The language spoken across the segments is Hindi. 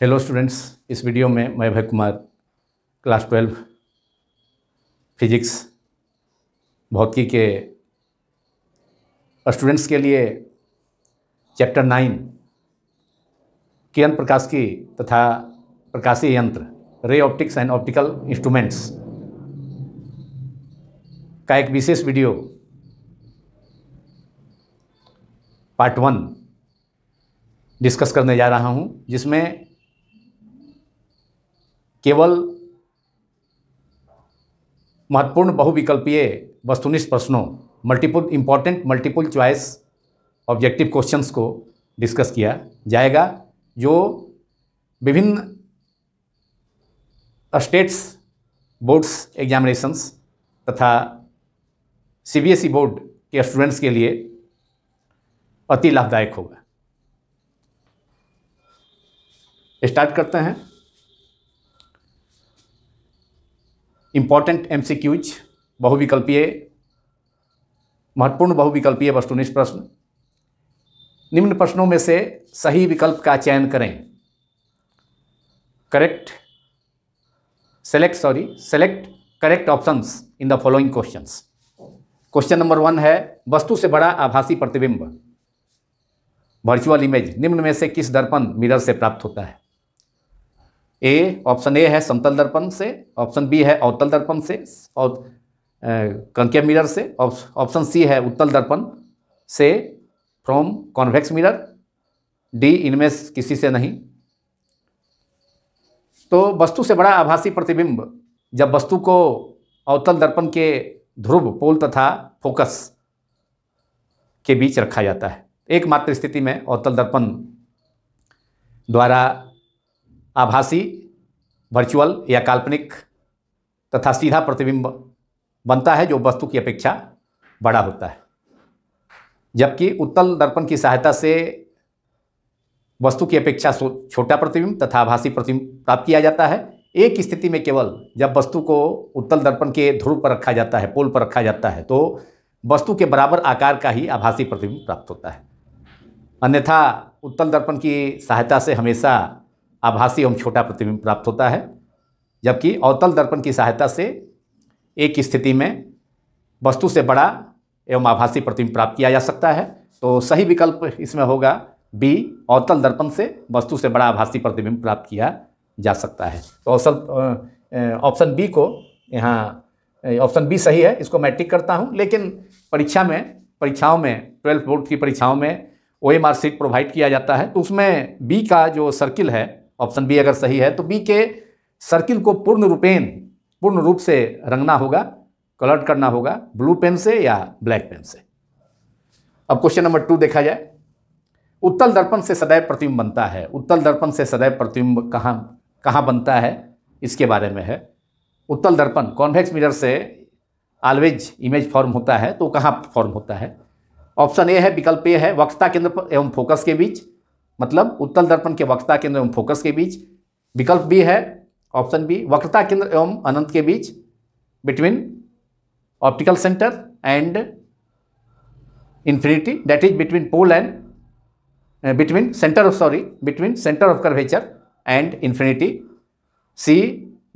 हेलो स्टूडेंट्स इस वीडियो में मैं Abhay Kumar class twelve physics भौतिकी के स्टूडेंट्स के लिए चैप्टर नाइन किरण प्रकाश की तथा प्रकाशीय यंत्र ray optics and optical instruments का एक विशेष वीडियो पार्ट वन डिस्कस करने जा रहा हूं जिसमें केवल महत्वपूर्ण बहुविकल्पीय वस्तुनिष्ठ प्रश्नों multiple important multiple choice objective questions को डिस्कस किया जाएगा जो विभिन्न स्टेट्स बोर्ड्स एग्जामिनेशंस तथा सीबीएसई बोर्ड e के स्टूडेंट्स के लिए अति लाभदायक होगा स्टार्ट करते हैं इंपॉर्टेंट एम सी क्यूज बहुविकल्पीय महत्वपूर्ण बहुविकल्पीय वस्तुनिष्ठ प्रश्न निम्न प्रश्नों में से सही विकल्प का चयन करें correct select sorry select correct options in the following questions question number one है वस्तु से बड़ा आभासी प्रतिबिंब वर्चुअल इमेज निम्न में से किस दर्पण मिरर से प्राप्त होता है ए ऑप्शन ए है समतल दर्पण से ऑप्शन बी है अवतल दर्पण से और कंके मिरर से ऑप्शन सी है उत्तल दर्पण से फ्रॉम कॉन्वेक्स मिरर डी इनमें किसी से नहीं तो वस्तु से बड़ा आभासी प्रतिबिंब जब वस्तु को अवतल दर्पण के ध्रुव पोल तथा फोकस के बीच रखा जाता है एकमात्र स्थिति में अवतल दर्पण द्वारा आभासी वर्चुअल या काल्पनिक तथा सीधा प्रतिबिंब बनता है जो वस्तु की अपेक्षा बड़ा होता है जबकि उत्तल दर्पण की सहायता से वस्तु की अपेक्षा छोटा प्रतिबिंब तथा आभासी प्रतिबिंब प्राप्त किया जाता है एक स्थिति में केवल जब वस्तु को उत्तल दर्पण के ध्रुव पर रखा जाता है पोल पर रखा जाता है तो वस्तु के बराबर आकार का ही आभासी प्रतिबिंब प्राप्त होता है अन्यथा उत्तल दर्पण की सहायता से हमेशा आभासी एवं छोटा प्रतिबिंब प्राप्त होता है जबकि अवतल दर्पण की सहायता से एक स्थिति में वस्तु से बड़ा एवं आभासी प्रतिबिंब प्राप्त किया जा सकता है तो सही विकल्प इसमें होगा बी अवतल दर्पण से वस्तु से बड़ा आभासी प्रतिबिंब प्राप्त किया जा सकता है तो असल ऑप्शन बी को यहाँ ऑप्शन बी सही है इसको मैं टिक करता हूँ लेकिन परीक्षा में परीक्षाओं में ट्वेल्थ बोर्ड की परीक्षाओं में ओ एम प्रोवाइड किया जाता है तो उसमें बी का जो सर्किल है ऑप्शन बी अगर सही है तो बी के सर्किल को पूर्ण रूपेण पूर्ण रूप से रंगना होगा कलर्ट करना होगा ब्लू पेन से या ब्लैक पेन से अब क्वेश्चन नंबर टू देखा जाए उत्तल दर्पण से सदैव प्रतिबिंब बनता है उत्तल दर्पण से सदैव प्रतिबिंब कहाँ कहाँ बनता है इसके बारे में है उत्तल दर्पण कॉन्वेक्स मिरर से ऑलवेज इमेज फॉर्म होता है तो कहाँ फॉर्म होता है ऑप्शन ए है विकल्प ए है वक्ता केंद्र एवं फोकस के बीच मतलब उत्तल दर्पण के वक्रता केंद्र एवं फोकस के बीच विकल्प बी है ऑप्शन बी वक्रता केंद्र एवं अनंत के बीच between optical centre and infinity that is between pole and between centre of sorry between centre of curvature and infinity C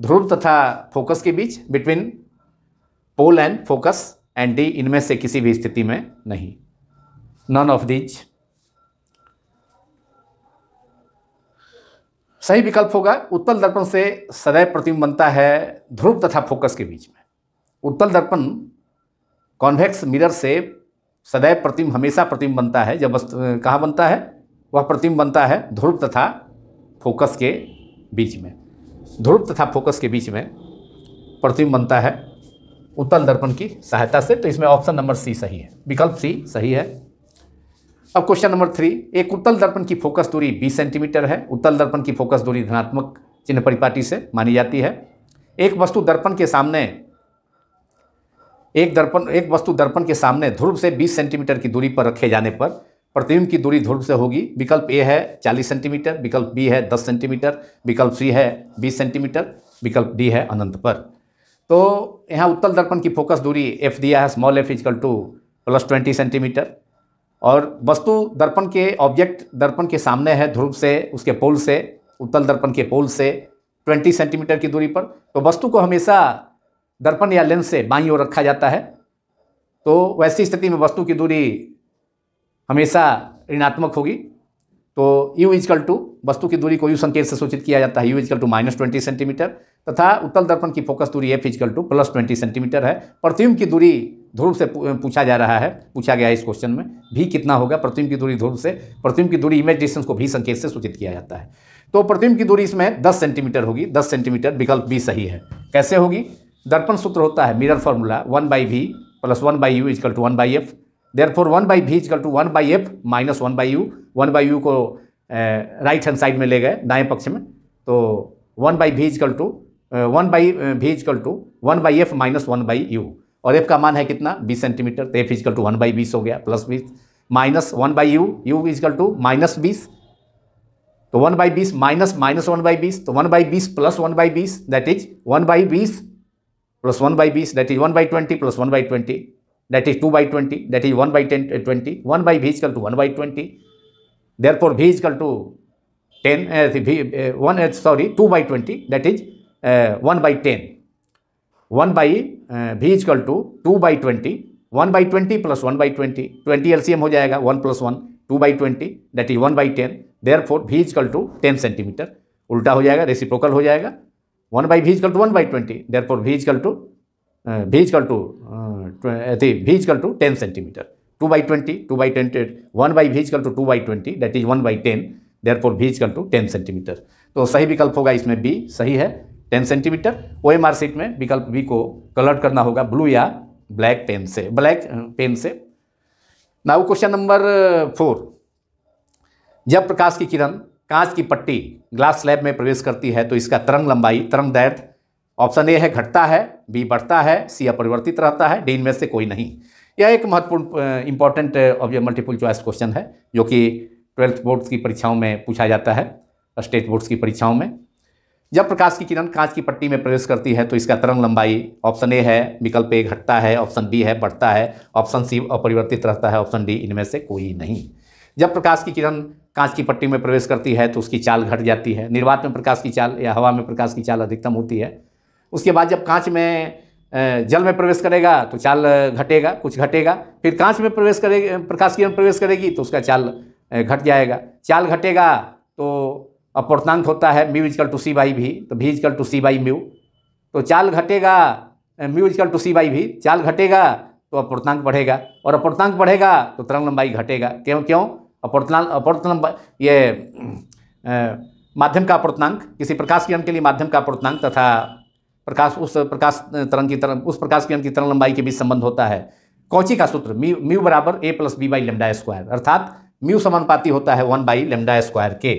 ध्रुव तथा फोकस के बीच between pole and focus and D इनमें से किसी भी स्थिति में नहीं नॉन ऑफ दीज सही विकल्प होगा उत्तल दर्पण से सदैव प्रतिबिंब बनता है ध्रुव तथा फोकस के बीच में उत्तल दर्पण कॉन्वेक्स मिरर से सदैव प्रतिम हमेशा प्रतिम बनता है जब वस्तु कहाँ बनता है वह प्रतिम बनता है ध्रुव तथा फोकस के बीच में ध्रुव तथा फोकस के बीच में प्रतिम बनता है उत्तल दर्पण की सहायता से तो इसमें ऑप्शन नंबर सी सही है विकल्प सी सही है अब क्वेश्चन नंबर थ्री एक उत्तल दर्पण की फोकस दूरी 20 सेंटीमीटर है उत्तल दर्पण की फोकस दूरी धनात्मक चिन्ह परिपाटी से मानी जाती है एक वस्तु दर्पण के सामने एक दर्पण एक वस्तु दर्पण के सामने ध्रुव से 20 सेंटीमीटर की दूरी पर रखे जाने पर प्रतिबिंब की दूरी ध्रुव से होगी विकल्प ए है 40 सेंटीमीटर विकल्प बी है 10 सेंटीमीटर विकल्प सी है 20 सेंटीमीटर विकल्प डी है अनंत पर तो यहाँ उत्तल दर्पण की फोकस दूरी एफ दिया है small f is equal to plus twenty centimetre और वस्तु दर्पण के ऑब्जेक्ट दर्पण के सामने है ध्रुव से उसके पोल से उत्तल दर्पण के पोल से 20 सेंटीमीटर की दूरी पर तो वस्तु को हमेशा दर्पण या लेंस से बाईं ओर रखा जाता है तो वैसी स्थिति में वस्तु की दूरी हमेशा ऋणात्मक होगी तो यू इजकल टू वस्तु की दूरी को यू संकेत से सूचित किया जाता है u equal to minus twenty centimetre तथा उत्तल दर्पण की फोकस दूरी f is equal to plus twenty centimetre है प्रतिम्ब की दूरी ध्रुव से पूछा जा रहा है पूछा गया इस क्वेश्चन में भी कितना होगा प्रतिम्ब की दूरी ध्रुव से प्रतिम्ब की दूरी इमेज डिस्टेंस को भी संकेत से सूचित किया जाता है तो प्रतिम्ब की दूरी इसमें दस सेंटीमीटर होगी दस सेंटीमीटर विकल्प भी सही है कैसे होगी दर्पण सूत्र होता है mirror formula one by v plus one by u equal to one by f therefore one by v equal to one by f minus one by u one by u को राइट हैंड साइड में ले गए दाएँ पक्ष में तो one by v equal to one by v equal to one by f minus one by u और एफ का मान है कितना बीस सेंटीमीटर तो f is equal to one by बीस हो गया प्लस बीस minus one by u u equal to minus बीस तो वन बाई बीस माइनस माइनस वन बाई बीस तो वन बाई बीस प्लस वन बाई बीस दैट इज वन बाई बीस प्लस वन बाई बीस that is one by twenty plus one by twenty that is two by twenty that is one by ten twenty one by v equal to one by twenty therefore equal to ten one sorry two by twenty that is one by ten one by v equal to two by twenty one by twenty plus one by twenty twenty m हो जाएगा one plus one two by twenty that is one by ten therefore v equal to ten centimetre उल्टा हो जाएगा रेसिप्रोकल हो जाएगा one by v equal to one by twenty therefore v equal to v equal to eighty v equal to ten centimetre two by twenty two by twenty one by v equal to two by twenty that is one by ten therefore v equal to ten centimetre तो सही विकल्प होगा इसमें बी सही है ten centimetre O M R sheet में विकल्प बी को कलर करना होगा ब्लू या ब्लैक पेन से ब्लैक पेन से नाउ क्वेश्चन नंबर फोर जब प्रकाश की किरण कांच की पट्टी ग्लास स्लैब में प्रवेश करती है तो इसका तरंग लंबाई तरंग दैर्थ ऑप्शन ए है घटता है बी बढ़ता है सी अपरिवर्तित रहता है डी इनमें से कोई नहीं यह एक महत्वपूर्ण important of multiple choice question है जो कि ट्वेल्थ बोर्ड्स की परीक्षाओं में पूछा जाता है स्टेट बोर्ड्स की परीक्षाओं में जब प्रकाश की किरण कांच की पट्टी में प्रवेश करती है तो इसका तरंग लंबाई ऑप्शन ए है विकल्प ए घटता है ऑप्शन बी है बढ़ता है ऑप्शन सी अपरिवर्तित रहता है ऑप्शन डी इनमें से कोई नहीं जब प्रकाश की किरण कांच की पट्टी में प्रवेश करती है तो उसकी चाल घट जाती है निर्वात में प्रकाश की चाल या हवा में प्रकाश की चाल अधिकतम होती है उसके बाद जब कांच में जल में प्रवेश करेगा तो चाल घटेगा कुछ घटेगा फिर कांच में प्रवेश करेगी प्रकाश किरण प्रवेश करेगी तो उसका चाल घट जाएगा चाल घटेगा तो अपूर्तांक होता है mu is equal to c by v तो v equal to c by mu तो चाल घटेगा mu is equal to c by v चाल घटेगा तो अपूर्तांक बढ़ेगा और अपूर्तांक बढ़ेगा तो तरंग लंबाई घटेगा क्यों क्यों अपवर्तनांक अपवर्तन ये माध्यम का अपवर्तनांक किसी प्रकाश किरण के लिए माध्यम का अपवर्तनांक तथा प्रकाश उस प्रकाश तरंग की तरंग उस प्रकाश किरण की तरंग लंबाई के बीच संबंध होता है कौची का सूत्र म्यू म्यू बराबर a plus b by lambda square अर्थात म्यू समानुपाती होता है वन बाई लेमडा स्क्वायर के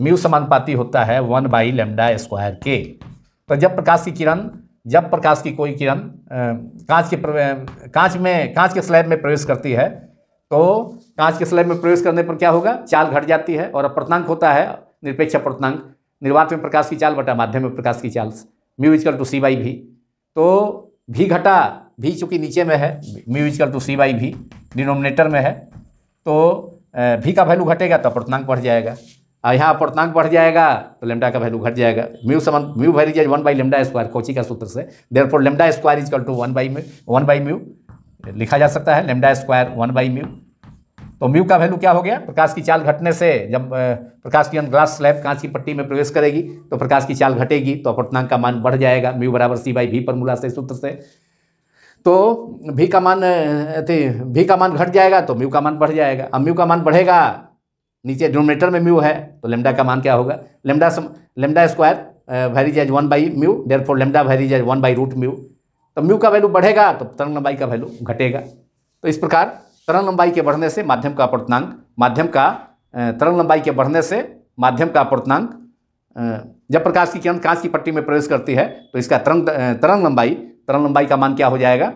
म्यू समानुपाती होता है वन बाई लेमडा स्क्वायर के तो जब प्रकाश की किरण जब प्रकाश की कोई किरण कांच के कांच में कांच के स्लैब में प्रवेश करती है तो कांच के स्लैब में प्रवेश करने पर क्या होगा चाल घट जाती है और अपर्णांक होता है निरपेक्ष अपर्णांक निर्वात में प्रकाश की चाल बटा माध्यम में प्रकाश की चाल mu is equal to c by v तो भी घटा भी चूँकि नीचे में है mu is equal to c by v denominator में है तो भी का वैल्यू घटेगा तो अपर्णांक बढ़ जाएगा और यहाँ अपवर्तनांक बढ़ जाएगा तो लेमडा का वैल्यू घट जाएगा म्यू समान म्यू भरी जाए one by lambda square Cauchy का सूत्र से therefore lambda square equal to one by mu one by mu लिखा जा सकता है lambda square one by mu तो म्यू का वैल्यू क्या हो गया प्रकाश की चाल घटने से जब प्रकाश की ग्लास स्लैब कांच की पट्टी में प्रवेश करेगी तो प्रकाश की चाल घटेगी तो अपवर्तनांक का मान बढ़ जाएगा म्यू बराबर सी बाई भी फॉर्मूला से सूत्र से तो भी का मान अति भी का मान घट जाएगा तो म्यू का मान बढ़ जाएगा अब म्यू का मान बढ़ेगा नीचे डिनोमिनेटर में म्यू है तो लेमडा का मान क्या होगा lambda some lambda square varies as one by mu therefore lambda varies as one by root mu तो म्यू का वैल्यू बढ़ेगा तो तरंग लंबाई का वैल्यू घटेगा तो इस प्रकार तरंग लंबाई के बढ़ने से माध्यम का अपर्तनांक माध्यम का uh, तरंग लंबाई के बढ़ने से माध्यम का अपर्तनांक uh, जब प्रकाश की किरण कांच की पट्टी में प्रवेश करती है तो इसका तरंग uh, तरंग लंबाई तरंग लंबाई का मान क्या हो जाएगा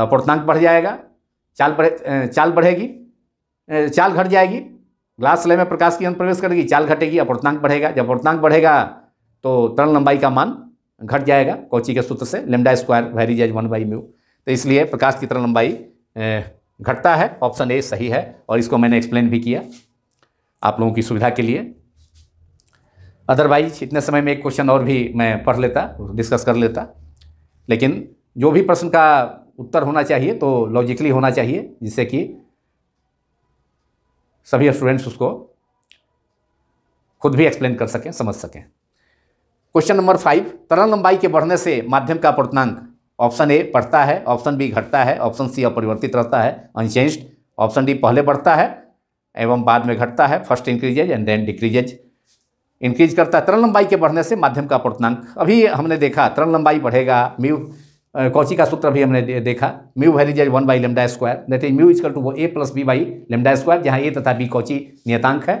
अपर्तनांक बढ़ जाएगा चाल बढ़े चाल बढ़ेगी चाल घट जाएगी ग्लास लय में प्रकाश की अंत प्रवेश करेगी चाल घटेगी अपवर्तनांक बढ़ेगा जब अपवर्तनांक बढ़ेगा तो तरंग लंबाई का मान घट जाएगा कौची के सूत्र से lambda square varies as one by mu तो इसलिए प्रकाश की तरंग लंबाई घटता है ऑप्शन ए सही है और इसको मैंने एक्सप्लेन भी किया आप लोगों की सुविधा के लिए अदरवाइज इतने समय में एक क्वेश्चन और भी मैं पढ़ लेता डिस्कस कर लेता लेकिन जो भी प्रश्न का उत्तर होना चाहिए तो लॉजिकली होना चाहिए जिससे कि सभी स्टूडेंट्स उसको खुद भी एक्सप्लेन कर सकें समझ सकें क्वेश्चन नंबर फाइव तरंग लंबाई के बढ़ने से माध्यम का पूर्णांक ऑप्शन ए बढ़ता है ऑप्शन बी घटता है ऑप्शन सी अपरिवर्तित रहता है अनचेंज्ड ऑप्शन डी पहले बढ़ता है एवं बाद में घटता है first increases and then decreases increase करता है तरल लंबाई के बढ़ने से माध्यम का पूर्णांक अभी हमने देखा तरल लंबाई बढ़ेगा म्यू कौची का सूत्र भी हमने देखा mu varies as one by lambda square that is mu is equal to वो a plus b by lambda square जहाँ ए तथा बी कौची नियतांक है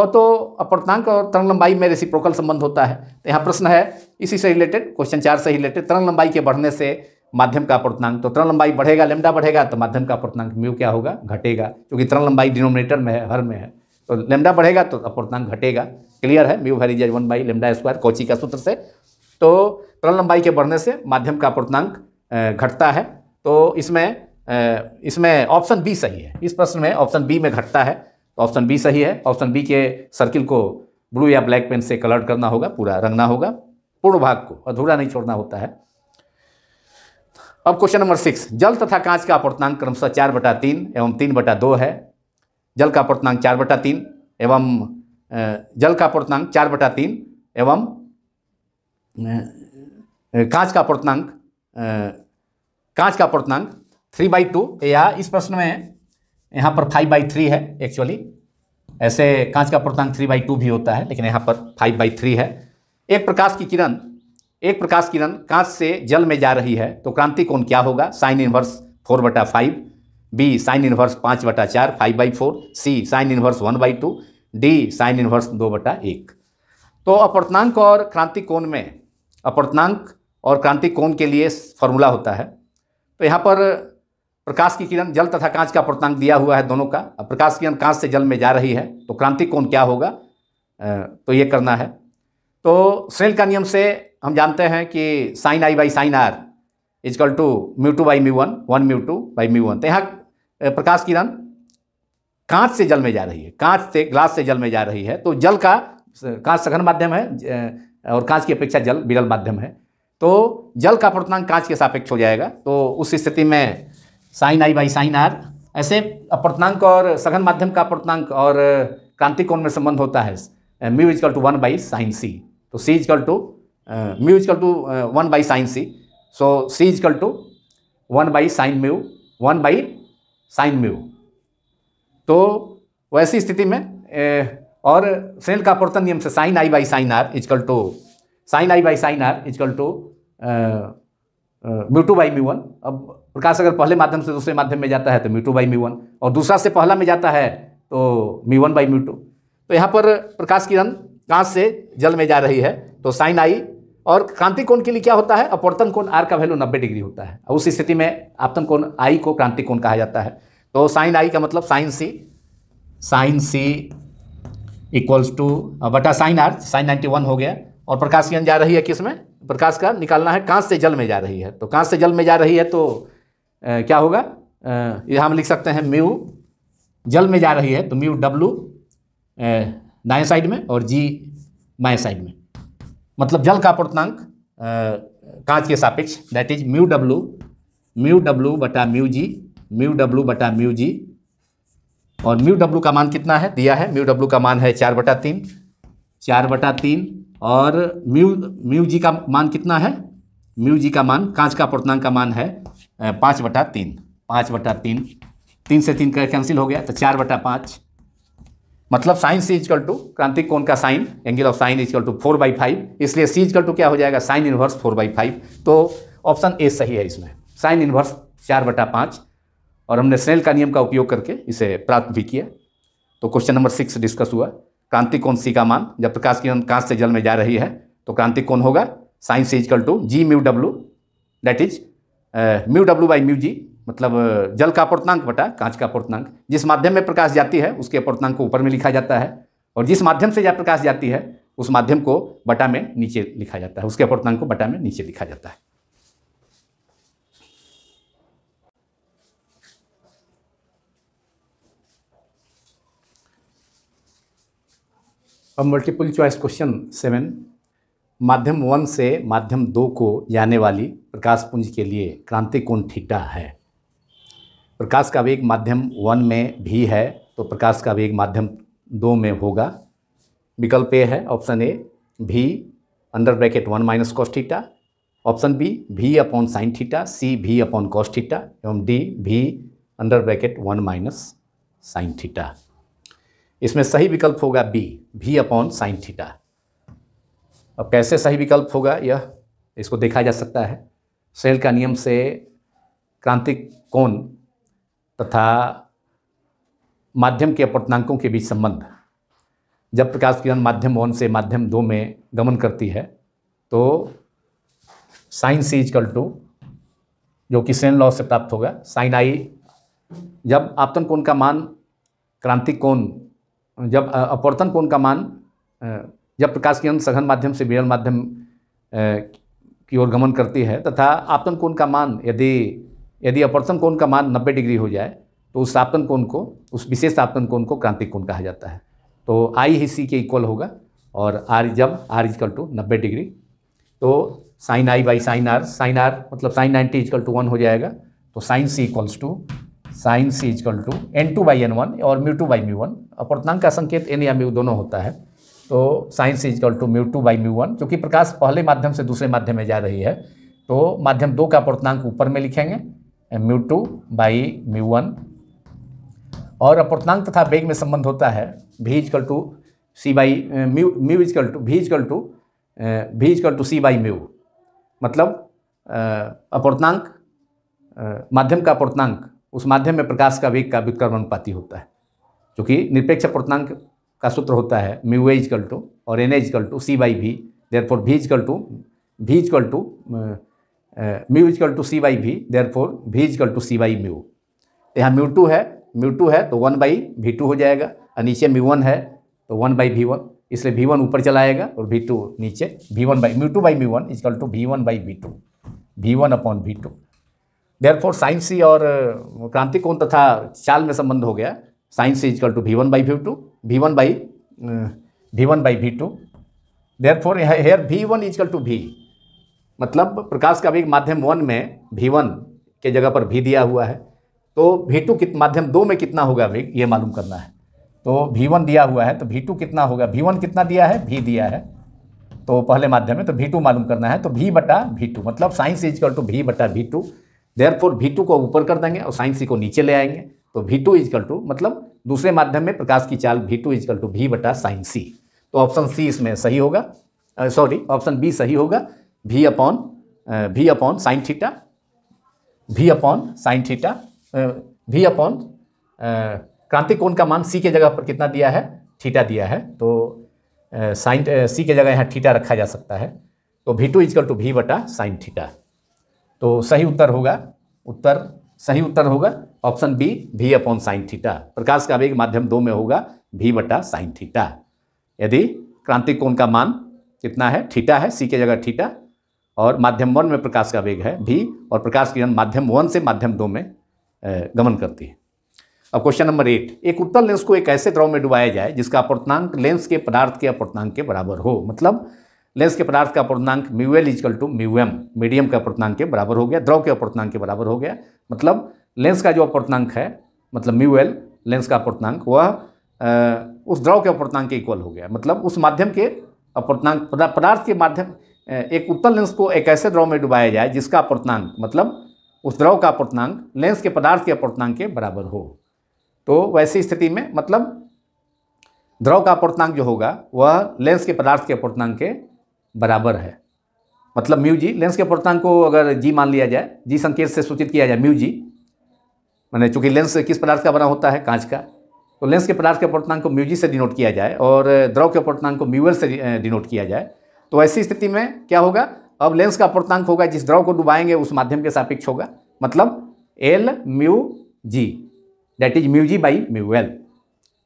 और तो अपर्तांक और तरंग लंबाई में रेसिप्रोकल संबंध होता है तो यहाँ प्रश्न है इसी से रिलेटेड क्वेश्चन चार से रिलेटेड तरंग लंबाई के बढ़ने से माध्यम का अपर्तनांक तो तरंग लंबाई बढ़ेगा लेमडा बढ़ेगा तो माध्यम का अपर्तनांक म्यू क्या होगा घटेगा क्योंकि तरंग लंबाई डिनोमिनेटर में है हर में है तो लेमडा बढ़ेगा तो अपर्तनांक घटेगा क्लियर है mu varies as one by lambda square Cauchy का सूत्र से तो तरल लंबाई के बढ़ने से माध्यम का अपूर्तनांक घटता है तो इसमें इसमें ऑप्शन बी सही है इस प्रश्न में ऑप्शन बी में घटता है तो ऑप्शन बी सही है ऑप्शन बी के सर्किल को ब्लू या ब्लैक पेन से कलर करना होगा पूरा रंगना होगा पूर्ण भाग को अधूरा नहीं छोड़ना होता है अब क्वेश्चन नंबर सिक्स जल तथा कांच का अपूर्तनांक क्रमशः चार बटा तीन एवं तीन बटा दो है जल का अपूर्तनांक चार बटा तीन एवं जल का अपूर्तनांक चार बटा तीन एवं कांच का पूर्णांक कांच का पूर्णांक थ्री बाई टू या इस प्रश्न में यहाँ पर फाइव बाई थ्री है एक्चुअली ऐसे कांच का पूर्णांक थ्री बाई टू भी होता है लेकिन यहाँ पर फाइव बाई थ्री है एक प्रकाश की किरण एक प्रकाश किरण कांच से जल में जा रही है तो क्रांति कोण क्या होगा साइन इनवर्स फोर बटा फाइव बी साइन इनवर्स पाँच बटा चार five by four C sine inverse one by two D sine inverse दो बटा एक तो अपर्तनांक और क्रांति कोण में अपर्तनांक और क्रांति कोण के लिए फॉर्मूला होता है तो यहाँ पर प्रकाश की किरण जल तथा कांच का अपर्तनांक दिया हुआ है दोनों का अब प्रकाश किरण कांच से जल में जा रही है तो क्रांति कोण क्या होगा तो ये करना है तो स्नेल का नियम से हम जानते हैं कि sine i by sine r is equal to mu two by mu one one mu two by mu one तो यहाँ प्रकाश किरण कांच से जल में जा रही है कांच से ग्लास से जल में जा रही है तो जल का कांच सघन माध्यम है और कांच की अपेक्षा जल विरल माध्यम है तो जल का अपवर्तनांक कांच के सापेक्ष हो जाएगा तो उस स्थिति में sine i by sine r ऐसे अपवर्तनांक और सघन माध्यम का अपवर्तनांक और क्रांति कोण में संबंध होता है mu is equal to one by sine C so C equal to mu is equal to one by sine C so C equal to one by sine mu one by sine mu तो वैसी स्थिति में uh, और सेल का प्रवर्तन नियम से sine i by sine r is equal to sine i by sine r is equal to mu two by mu one अब प्रकाश अगर पहले माध्यम से दूसरे माध्यम में जाता है तो mu two by mu one और दूसरा से पहला में जाता है तो mu one by mu two तो यहाँ पर प्रकाश किरण कांच से जल में जा रही है तो साइन आई और क्रांति कोण के लिए क्या होता है अपवर्तन कोण आर का वैल्यू नब्बे डिग्री होता है उस स्थिति में आपतन कोण आई को क्रांति कोण कहा जाता है तो साइन आई का मतलब sine C sine C equals to uh, बटा sine r sine ninety one हो गया और प्रकाश की जा रही है में प्रकाश का निकालना है कांस से जल में जा रही है तो कांस से जल में जा रही है तो आ, क्या होगा ये हम लिख सकते हैं म्यू जल में जा रही है तो म्यू डब्लू दाएँ साइड में और जी बाएँ साइड में मतलब जल का पूर्णांक कांच के सापेक्ष that is mu W mu W बटा म्यू जी म्यू डब्लू बटा म्यू जी और म्यू डब्ल्यू का मान कितना है दिया है म्यू डब्ल्यू का मान है चार बटा तीन चार बटा तीन और म्यू म्यू जी का मान कितना है म्यू जी का मान कांच का पूर्णांक का मान है पाँच बटा तीन पाँच बटा तीन तीन से तीन का कैंसिल हो गया तो चार बटा पाँच मतलब साइन सी इजकल टू क्रांतिक कोण का sine angle of sine equal to four by five इसलिए सी इजकल टू क्या हो जाएगा sine inverse four by five तो ऑप्शन ए सही है इसमें साइन इन्वर्स चार बटा पाँच और हमने स्नेल का नियम का उपयोग करके इसे प्राप्त भी किया तो क्वेश्चन नंबर सिक्स डिस्कस हुआ क्रांति कोण सी का मान जब प्रकाश किरण कांच से जल में जा रही है तो क्रांति कोण होगा sin C equal to G mu W that is mu W by mu G मतलब uh, जल का अपूर्तनांक बटा कांच का अपूर्तनांक जिस माध्यम में प्रकाश जाती है उसके अपूर्तनांक को ऊपर में लिखा जाता है और जिस माध्यम से जब प्रकाश जाती है उस माध्यम को बटा में नीचे लिखा जाता है उसके अपूर्तनांक को बटा में नीचे लिखा जाता है और मल्टीपल चॉइस क्वेश्चन सेवन माध्यम वन से माध्यम दो को जाने वाली प्रकाश पुंज के लिए क्रांति कोण ठीटा है प्रकाश का वेग माध्यम वन में भी है तो प्रकाश का वेग माध्यम दो में होगा विकल्प ए है option A v under bracket one minus cos theta option B v upon sine theta C v upon cos theta एवं D v under bracket one minus sine theta इसमें सही विकल्प होगा B v upon sine theta अब कैसे सही विकल्प होगा यह इसको देखा जा सकता है सेल का नियम से क्रांतिक कोण तथा माध्यम के अपटनांकों के बीच संबंध जब प्रकाश किरण माध्यम वन से माध्यम दो में गमन करती है तो साइन सी इजकल टू जो कि सेन लॉ से प्राप्त होगा साइन आई जब आपतन कोण का मान क्रांतिक कोण जब अपवर्तन कोण का मान जब प्रकाश की अंत सघन माध्यम से विरल माध्यम की ओर गमन करती है तथा आपतन कोण का मान यदि यदि अपवर्तन कोण का मान 90 डिग्री हो जाए तो उस आपतन कोण को उस विशेष आपतन कोण को क्रांतिक कोण कहा जाता है तो आई ही सी के इक्वल होगा और आर जब आर इजकल टू नब्बे डिग्री तो sine i by sine r sine r मतलब sine ninety equal to one हो जाएगा तो sine C equals to sine C equal to n two by n one और mu two by mu one अपर्णांक का संकेत एन या म्यू दोनों होता है तो sine C equal to mu two by mu one चूँकि प्रकाश पहले माध्यम से दूसरे माध्यम में जा रही है तो माध्यम दो का अपर्तनांक ऊपर में लिखेंगे mu two by mu one और अपर्तनांक तथा वेग में संबंध होता है v equal to c by mu mu is equal to v equal to v equal to c by mu मतलब अपर्तनांक माध्यम का अपर्तनांक उस माध्यम में प्रकाश का वेग का विक्रमण अनुपाती होता है क्योंकि निरपेक्ष पूर्णांक का सूत्र होता है म्यू ए इजकल टू और n equal to c by v therefore v equal to v equal to mu is equal to c by v therefore v equal to c by mu यहाँ म्यू टू है म्यू टू है तो वन बाई भी टू हो जाएगा और नीचे म्यू वन है तो वन बाई भी वन इसलिए भी वन ऊपर चला आएगा और भी टू नीचे V one by mu two by mu one is equal to V one by V two V one upon V two for sin C और क्रांति कोण तथा चाल में संबंध हो गया sin C equal to V one by V two V one by V one by V two therefore here V one is equal to V मतलब प्रकाश का भी माध्यम वन में भी वन के जगह पर भी दिया हुआ है तो भी टू कित माध्यम दो में कितना होगा भी ये मालूम करना है तो भी वन दिया हुआ है तो भी टू कितना होगा भी वन कितना दिया है भी दिया है तो पहले माध्यम में तो भी टू मालूम करना है तो भी बटा भी टू मतलब साइंस इजकल टू भी बटा भी टू देयर फोर वी को ऊपर कर देंगे और साइन सी को नीचे ले आएंगे तो भी टू इजकल टू मतलब दूसरे माध्यम में प्रकाश की चाल v two is equal to v बटा साइन सी तो ऑप्शन सी इसमें सही होगा सॉरी ऑप्शन बी सही होगा v upon v upon sine theta v upon sine theta v upon क्रांतिक कोण का मान सी के जगह पर कितना दिया है थीटा दिया है तो साइन सी के जगह यहाँ थीटा रखा जा सकता है तो भी टू इजकल टू भी बटा साइन थीटा तो सही उत्तर होगा उत्तर सही उत्तर होगा option B v upon sine theta प्रकाश का वेग माध्यम दो में होगा भी बटा साइन थीटा यदि क्रांतिक कोण का मान कितना है थीटा है सी के जगह थीटा और माध्यम वन में प्रकाश का वेग है भी और प्रकाश किरण माध्यम वन से माध्यम दो में गमन करती है अब क्वेश्चन नंबर एट एक उत्तल लेंस को एक ऐसे द्रव में डुबाया जाए जिसका अपवर्तनांक लेंस के पदार्थ के अपवर्तनांक के बराबर हो मतलब लेंस के पदार्थ का अपूर्णांक mu l equal to mu m medium का अपूर्णांक के बराबर हो गया द्रव के अपूर्णांक के बराबर हो गया मतलब लेंस का जो अपूर्णांक है मतलब म्यूएल लेंस का अपूर्णांक वह उस द्रव के अपूर्णांक के इक्वल हो गया मतलब उस माध्यम के अपूर्णांक पदार्थ के माध्यम एक उत्तल लेंस को एक ऐसे द्रव में डुबाया जाए जिसका अपूर्णांक मतलब उस द्रव का अपूर्णांक लेंस के पदार्थ के अपूर्णांक के बराबर हो तो वैसी स्थिति में मतलब द्रव का अपूर्णांक जो होगा वह लेंस के पदार्थ के अपूर्णांक के बराबर है मतलब म्यू जी लेंस के अपूर्णांक को अगर जी मान लिया जाए जी संकेत से सूचित किया जाए म्यू जी मैंने चूंकि लेंस किस पदार्थ का बना होता है कांच का तो लेंस के पदार्थ के अपूर्णांक को म्यू जी से डिनोट किया जाए और द्रव के अपूर्णांक को म्यूएल से डिनोट किया जाए तो ऐसी स्थिति में क्या होगा अब लेंस का अपूर्णांक होगा जिस द्रव को डुबाएंगे उस माध्यम के सापेक्ष होगा मतलब l mu g that is mu g by mu l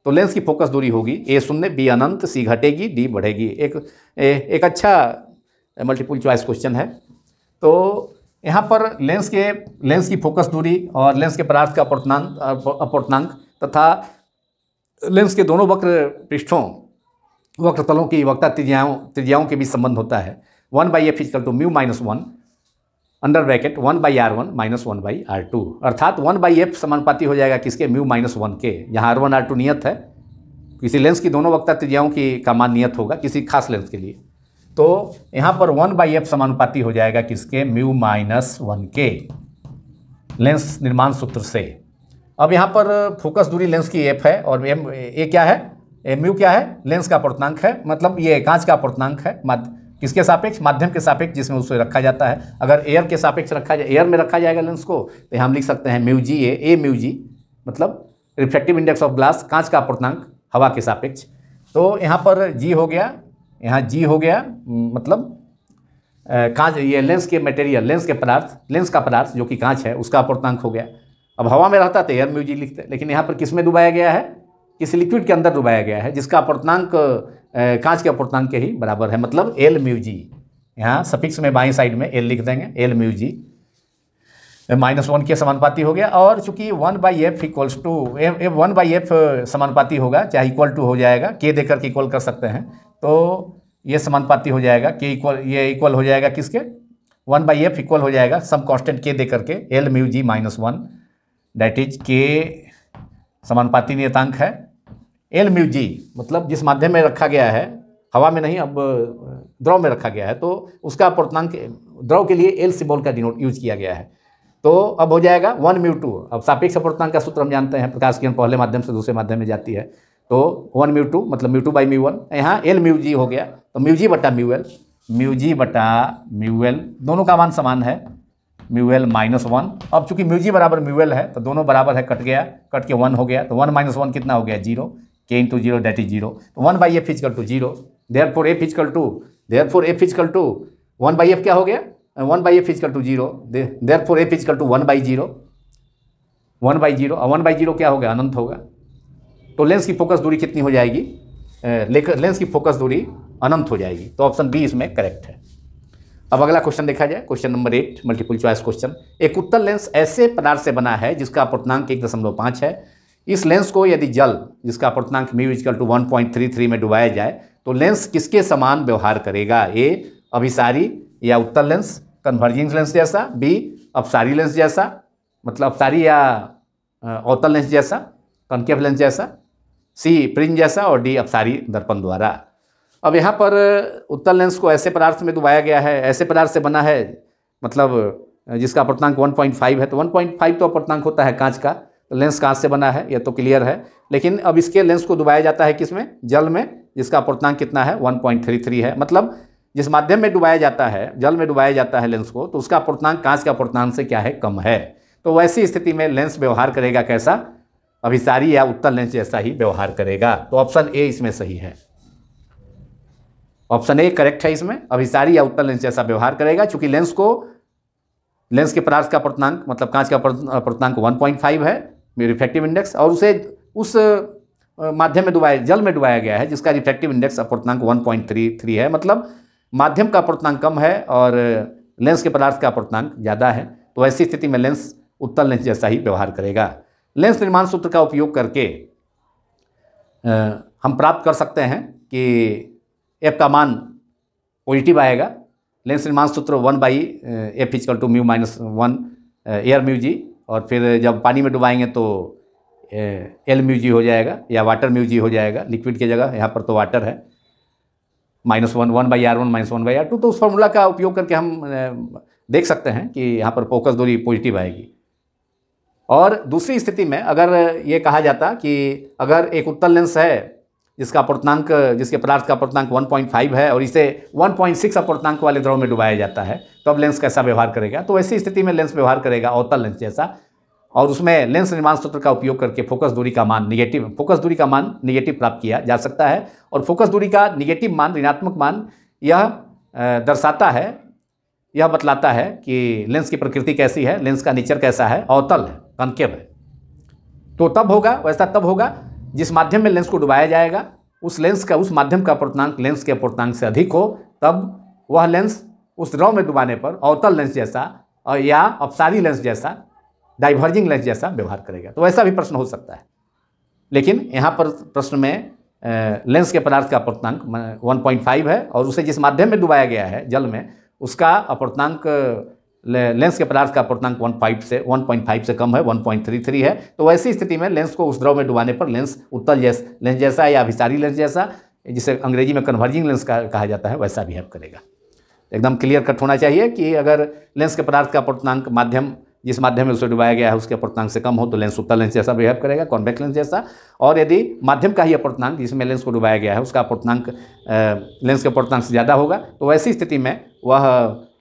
तो लेंस की फोकस दूरी होगी ए शून्य बी अनंत सी घटेगी डी बढ़ेगी एक ए, एक अच्छा मल्टीपल चॉइस क्वेश्चन है तो यहाँ पर लेंस के लेंस की फोकस दूरी और लेंस के पदार्थ का अपर्तनांक अपर्तनांक तथा लेंस के दोनों वक्र पृष्ठों वक्र तलों की वक्ता त्रिज्याओं त्रिज्याओं के बीच संबंध होता है one by F is equal to mu minus one under bracket one by r one minus one by r two अर्थात वन बाई एफ समानुपाती हो जाएगा किसके म्यू माइनस वन के यहाँ आर वन आर टू नियत है किसी लेंस की दोनों वक्ता त्रिज्याओं की का मान नियत होगा किसी खास लेंस के लिए तो यहाँ पर वन बाई एफ समानुपाती हो जाएगा किसके म्यू माइनस वन के लेंस निर्माण सूत्र से अब यहाँ पर फोकस दूरी लेंस की एफ है और एम ए क्या है एम यू क्या है लेंस का पूर्णांक है मतलब ये कांच का पूर्णांक है मात्र किसके सापेक्ष माध्यम के सापेक्ष जिसमें उसे रखा जाता है अगर एयर के सापेक्ष रखा जाए एयर में रखा जाएगा लेंस को तो हम लिख सकते हैं म्यू जी ए ए म्यू जी मतलब रिफ्लेक्टिव इंडेक्स ऑफ ग्लास कांच का अपूर्णांक हवा के सापेक्ष तो यहाँ पर जी हो गया यहाँ जी हो गया मतलब कांच ये लेंस के मटेरियल लेंस के पदार्थ लेंस का पदार्थ जो कि कांच है उसका अपूर्णांक हो गया अब हवा में रहता तो एयर जी लिखते लेकिन यहाँ पर किस में डुबाया गया है किस लिक्विड के अंदर डुबाया गया है जिसका अपूर्णांक कांच के अपूर्तांक के ही बराबर है मतलब एल म्यू जी यहाँ सफिक्स में बाई साइड में एल लिख देंगे l mu g minus one के समानुपाती हो गया और चूंकि one by f equals to F one by f समानुपाती होगा चाहे इक्वल टू हो जाएगा के देकर के इक्वल कर सकते हैं तो ये समानुपाती हो जाएगा के इक्वल ये इक्वल हो जाएगा किसके वन बाई एफ इक्वल हो जाएगा सम कांस्टेंट के देकर के l mu g minus one that is के समानुपाती नियतांक है एल म्यू जी मतलब जिस माध्यम में रखा गया है हवा में नहीं अब द्रव में रखा गया है तो उसका अपवर्तनांक द्रव के लिए एल सिबोल का डिनोट यूज किया गया है तो अब हो जाएगा वन म्यू टू अब सापेक्ष अपवर्तनांक का सूत्र हम जानते हैं प्रकाश किरण पहले माध्यम से दूसरे माध्यम में जाती है तो वन म्यू टू मतलब mu two by mu one यहाँ एल म्यू जी हो गया तो म्यू जी बटा म्यू एल म्यू जी बटा म्यू एल दोनों का मान समान है म्यू एल माइनस वन अब चूंकि म्यू जी बराबर म्यू एल है तो दोनों बराबर है कट गया कट के वन हो गया तो वन माइनस वन कितना हो गया zero into zero that is 0 तो 1 by f is equal to zero therefore f is equal to therefore f is equal to one by f क्या हो गया one by F is equal to zero therefore f is equal to one by zero one by zero और वन बाई जीरो क्या होगा अनंत होगा तो लेंस की फोकस दूरी कितनी हो जाएगी लेकर लेंस की फोकस दूरी अनंत हो जाएगी तो ऑप्शन बी इसमें करेक्ट है अब अगला क्वेश्चन देखा जाए question number eight multiple choice question एक उत्तर लेंस ऐसे पदार्थ से बना है जिसका अपूर्णांक एक दशमलव पाँच है इस लेंस को यदि जल जिसका अपवर्तनांक mu is equal to one point three three में डुबाया जाए तो लेंस किसके समान व्यवहार करेगा ए अभिसारी या उत्तर लेंस कन्वर्जिंग लेंस जैसा बी अपसारी लेंस जैसा मतलब अपसारी या अवतल लेंस जैसा कनकेफ लेंस जैसा सी प्रिंज जैसा और डी अपसारी दर्पण द्वारा अब यहाँ पर उत्तर लेंस को ऐसे पदार्थ में डुबाया गया है ऐसे पदार्थ से बना है मतलब जिसका पॉइंट 1.5 है तो 1.5 तो अपवर्तनांक होता है कांच का लेंस कहाँ से बना है यह तो क्लियर है लेकिन अब इसके लेंस को डुबाया जाता है किसमें जल में जिसका अपूर्णांक कितना है 1.33 है मतलब जिस माध्यम में डुबाया जाता है जल में डुबाया जाता है लेंस को तो उसका अपूर्णांक कांच का अपूर्णांक से क्या है कम है तो वैसी स्थिति में लेंस व्यवहार करेगा कैसा अभिसारी या उत्तल लेंस जैसा ही व्यवहार करेगा तो ऑप्शन ए इसमें सही है ऑप्शन ए करेक्ट है इसमें अभिसारी या उत्तल लेंस जैसा व्यवहार करेगा चूंकि लेंस को लेंस के पदार्थ का अपर्तनांक मतलब कांच का पॉइंट फाइव है रिफ्रैक्टिव इंडेक्स और उसे उस माध्यम में डुबाया जल में डुबाया गया है जिसका रिफ्रैक्टिव इंडेक्स अपूर्णांक 1.33 है मतलब माध्यम का अपूर्तनांक कम है और लेंस के पदार्थ का अपूर्तनांक ज़्यादा है तो ऐसी स्थिति में लेंस उत्तल लेंस जैसा ही व्यवहार करेगा लेंस निर्माण सूत्र का उपयोग करके हम प्राप्त कर सकते हैं कि एफ का मान पॉजिटिव आएगा लेंस निर्माण सूत्र one by F is equal to mu minus one air mu जी और फिर जब पानी में डुबाएंगे तो एल म्यूजी हो जाएगा या वाटर म्यूजी हो जाएगा लिक्विड की जगह यहाँ पर तो वाटर है minus one one by r one minus one by r two तो उस फॉर्मूला का उपयोग करके हम देख सकते हैं कि यहाँ पर फोकस दूरी पॉजिटिव आएगी और दूसरी स्थिति में अगर ये कहा जाता कि अगर एक उत्तल लेंस है जिसका अपवर्तनांक जिसके पदार्थ का पॉइंट 1.5 है और इसे 1.6 अपवर्तनांक वाले द्रव में डुबाया जाता है तो अब लेंस कैसा व्यवहार करेगा तो ऐसी स्थिति में लेंस व्यवहार करेगा अवतल लेंस जैसा और उसमें लेंस निर्माण सूत्र का उपयोग करके फोकस दूरी का मान निगेटिव फोकस दूरी का मान निगेटिव प्राप्त किया जा सकता है और फोकस दूरी का निगेटिव मान ऋणात्मक मान यह दर्शाता है यह बतलाता है कि लेंस की प्रकृति कैसी है लेंस का नेचर कैसा है अवतल है कंकेव है तो तब होगा वैसा तब होगा जिस माध्यम में लेंस को डुबाया जाएगा उस लेंस का उस माध्यम का अपूर्तांक लेंस के अपूर्तांक से अधिक हो तब वह लेंस उस द्रव में डुबाने पर अवतल लेंस जैसा और या अपसारी लेंस जैसा डाइवर्जिंग लेंस जैसा व्यवहार करेगा तो वैसा भी प्रश्न हो सकता है लेकिन यहाँ पर प्रश्न में लेंस के पदार्थ का अपूर्णांक वन है और उसे जिस माध्यम में डुबाया गया है जल में उसका अपूर्तांक लेंस के पदार्थ का अपूर्णांक वन फाइव से वन पॉइंट फाइव से कम है वन पॉइंट थ्री थ्री है तो वैसी स्थिति में लेंस को उस द्रव में डुबाने पर लेंस उत्तल जैस लेंस जैसा या अभिसारी लेंस जैसा जिसे अंग्रेजी में कन्वर्जिंग लेंस का कहा जाता है वैसा बिहेव करेगा एकदम क्लियर कट होना चाहिए कि अगर लेंस के पदार्थ का अपूर्णांक माध्यम जिस माध्यम में उसे डुबाया गया है उसके अपूर्णांक से कम हो तो लेंस उत्तल लेंस जैसा बिहेव करेगा कॉन्वेक्स लेंस जैसा और यदि माध्यम का ही अपूर्णांक जिसमें लेंस को डुबाया गया है उसका अपूर्णांक लेंस के अपूर्णांक से ज़्यादा होगा तो वैसी स्थिति में वह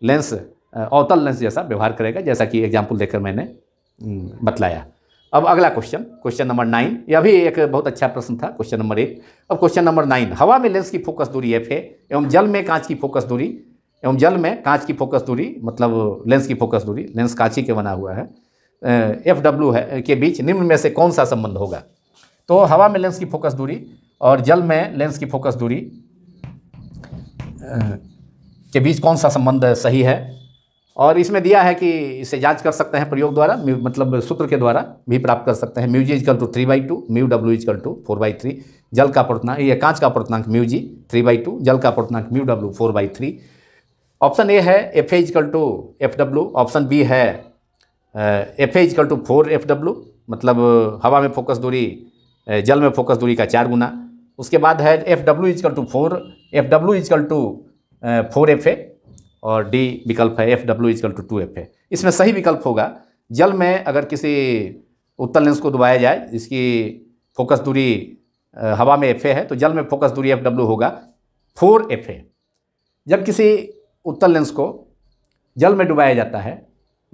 लेंस अवतलनेस जैसा व्यवहार करेगा जैसा कि एग्जाम्पल देकर मैंने हम्म, बतलाया अब अगला क्वेश्चन क्वेश्चन नंबर नाइन यह भी एक बहुत अच्छा प्रश्न था क्वेश्चन नंबर एक अब क्वेश्चन नंबर नाइन हवा में लेंस की फोकस दूरी एफ है एवं जल में कांच की फोकस दूरी एवं जल में कांच की फोकस दूरी मतलब लेंस की फोकस दूरी लेंस कांची के बना हुआ है एफ डब्ल्यू है के बीच निम्न में से कौन सा संबंध होगा तो हवा में लेंस की फोकस दूरी और जल में लेंस की फोकस दूरी के बीच कौन सा संबंध सही है और इसमें दिया है कि इसे जांच कर सकते हैं प्रयोग द्वारा मतलब सूत्र के द्वारा भी प्राप्त कर सकते हैं mu g is equal to three by two mu डब्ल्यू is equal to four by three जल का प्रतनांक ये कांच का प्रतनांक mu g three by two जल का प्रतनांक म्यू डब्ल्यू four by three option A है f a is equal to f डब्ल्यू ऑप्शन बी है f a is equal to four F डब्ल्यू मतलब हवा में फोकस दूरी जल में फोकस दूरी का चार गुना उसके बाद है F W equal to four F W equal to four F A और डी विकल्प है F W equal to two F A इसमें सही विकल्प होगा जल में अगर किसी उत्तर लेंस को दबाया जाए जिसकी फोकस दूरी हवा में एफ ए है तो जल में फोकस दूरी एफ डब्ल्यू होगा फोर एफ ए जब किसी उत्तर लेंस को जल में डुबाया जाता है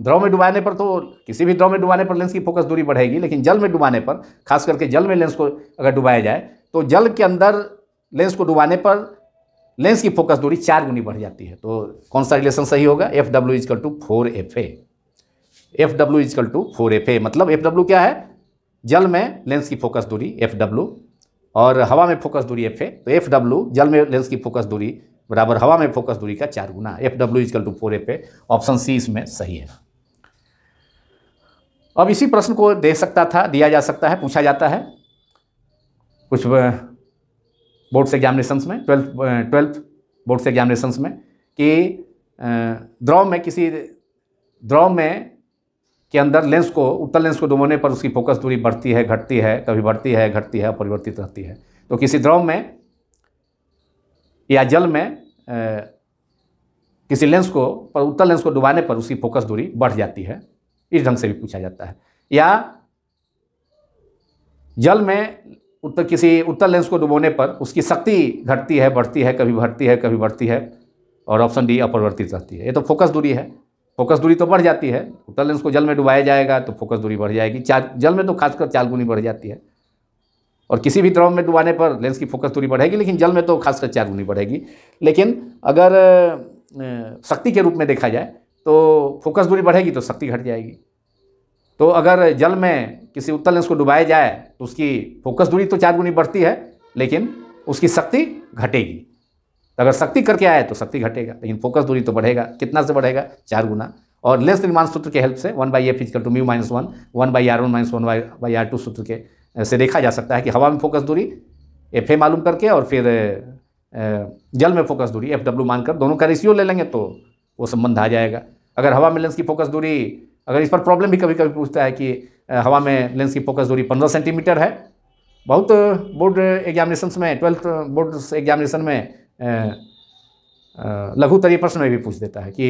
द्रव में डुबाने पर तो किसी भी द्रव में डुबाने पर लेंस की फोकस दूरी बढ़ेगी लेकिन जल में डुबाने पर खास करके जल में लेंस को अगर डुबाया जाए तो जल के अंदर लेंस को डुबाने पर लेंस की फोकस दूरी चार गुनी बढ़ जाती है तो कौन सा रिलेशन सही होगा F W equal to four F A F W equal to four F A मतलब एफ डब्ल्यू क्या है जल में लेंस की फोकस दूरी एफ डब्ल्यू और हवा में फोकस दूरी एफ ए तो एफ डब्ल्यू जल में लेंस की फोकस दूरी बराबर हवा में फोकस दूरी का चार गुना f W equal to four F a option C इसमें सही है अब इसी प्रश्न को दे सकता था दिया जा सकता है पूछा जाता है कुछ बोर्ड्स एग्जामिनेशंस में ट्वेल्थ ट्वेल्थ बोर्ड्स एग्जामिनेशंस में कि द्रव में किसी द्रव में के अंदर लेंस को उत्तर लेंस को डुबोने पर उसकी फोकस दूरी बढ़ती है घटती है कभी बढ़ती है घटती है परिवर्तित रहती है तो किसी द्रव में या जल में किसी लेंस को पर उत्तर लेंस को डुबाने पर उसकी फोकस दूरी बढ़ जाती है इस ढंग से भी पूछा जाता है या जल में उत्तर किसी उत्तर लेंस को डुबोने पर उसकी शक्ति घटती है बढ़ती है कभी बढ़ती है कभी बढ़ती है और ऑप्शन डी अपरिवर्तित रहती है ये तो फोकस दूरी है फोकस दूरी तो बढ़ जाती है उत्तर लेंस को जल में डुबाया जाएगा तो फोकस दूरी बढ़ जाएगी चार जल में तो खासकर चार गुनी बढ़ जाती है और किसी भी द्रव में डुबाने पर लेंस की फोकस दूरी बढ़ेगी लेकिन जल में तो खासकर चार गुनी बढ़ेगी लेकिन अगर शक्ति के रूप में देखा जाए तो फोकस दूरी बढ़ेगी तो शक्ति घट जाएगी तो अगर जल में किसी उत्तल लेंस को डुबाया जाए तो उसकी फोकस दूरी तो चार गुनी बढ़ती है लेकिन उसकी शक्ति घटेगी तो अगर शक्ति करके आए तो शक्ति घटेगा लेकिन फोकस दूरी तो बढ़ेगा कितना से बढ़ेगा चार गुना और लेंस निर्माण सूत्र के हेल्प से one by f is equal to mu minus one one by r one minus one by r two सूत्र के से देखा जा सकता है कि हवा में फोकस दूरी एफ ए मालूम करके और फिर जल में फोकस दूरी एफ डब्ल्यू मानकर दोनों का रेशियो ले लेंगे तो वो संबंध आ जाएगा अगर हवा में लेंस की फोकस दूरी अगर इस पर प्रॉब्लम भी कभी कभी पूछता है कि हवा में लेंस की फोकस दूरी पंद्रह सेंटीमीटर है बहुत बोर्ड एग्जामिनेशन में ट्वेल्थ बोर्ड एग्जामिनेशन में लघु तरीय प्रश्न में भी पूछ देता है कि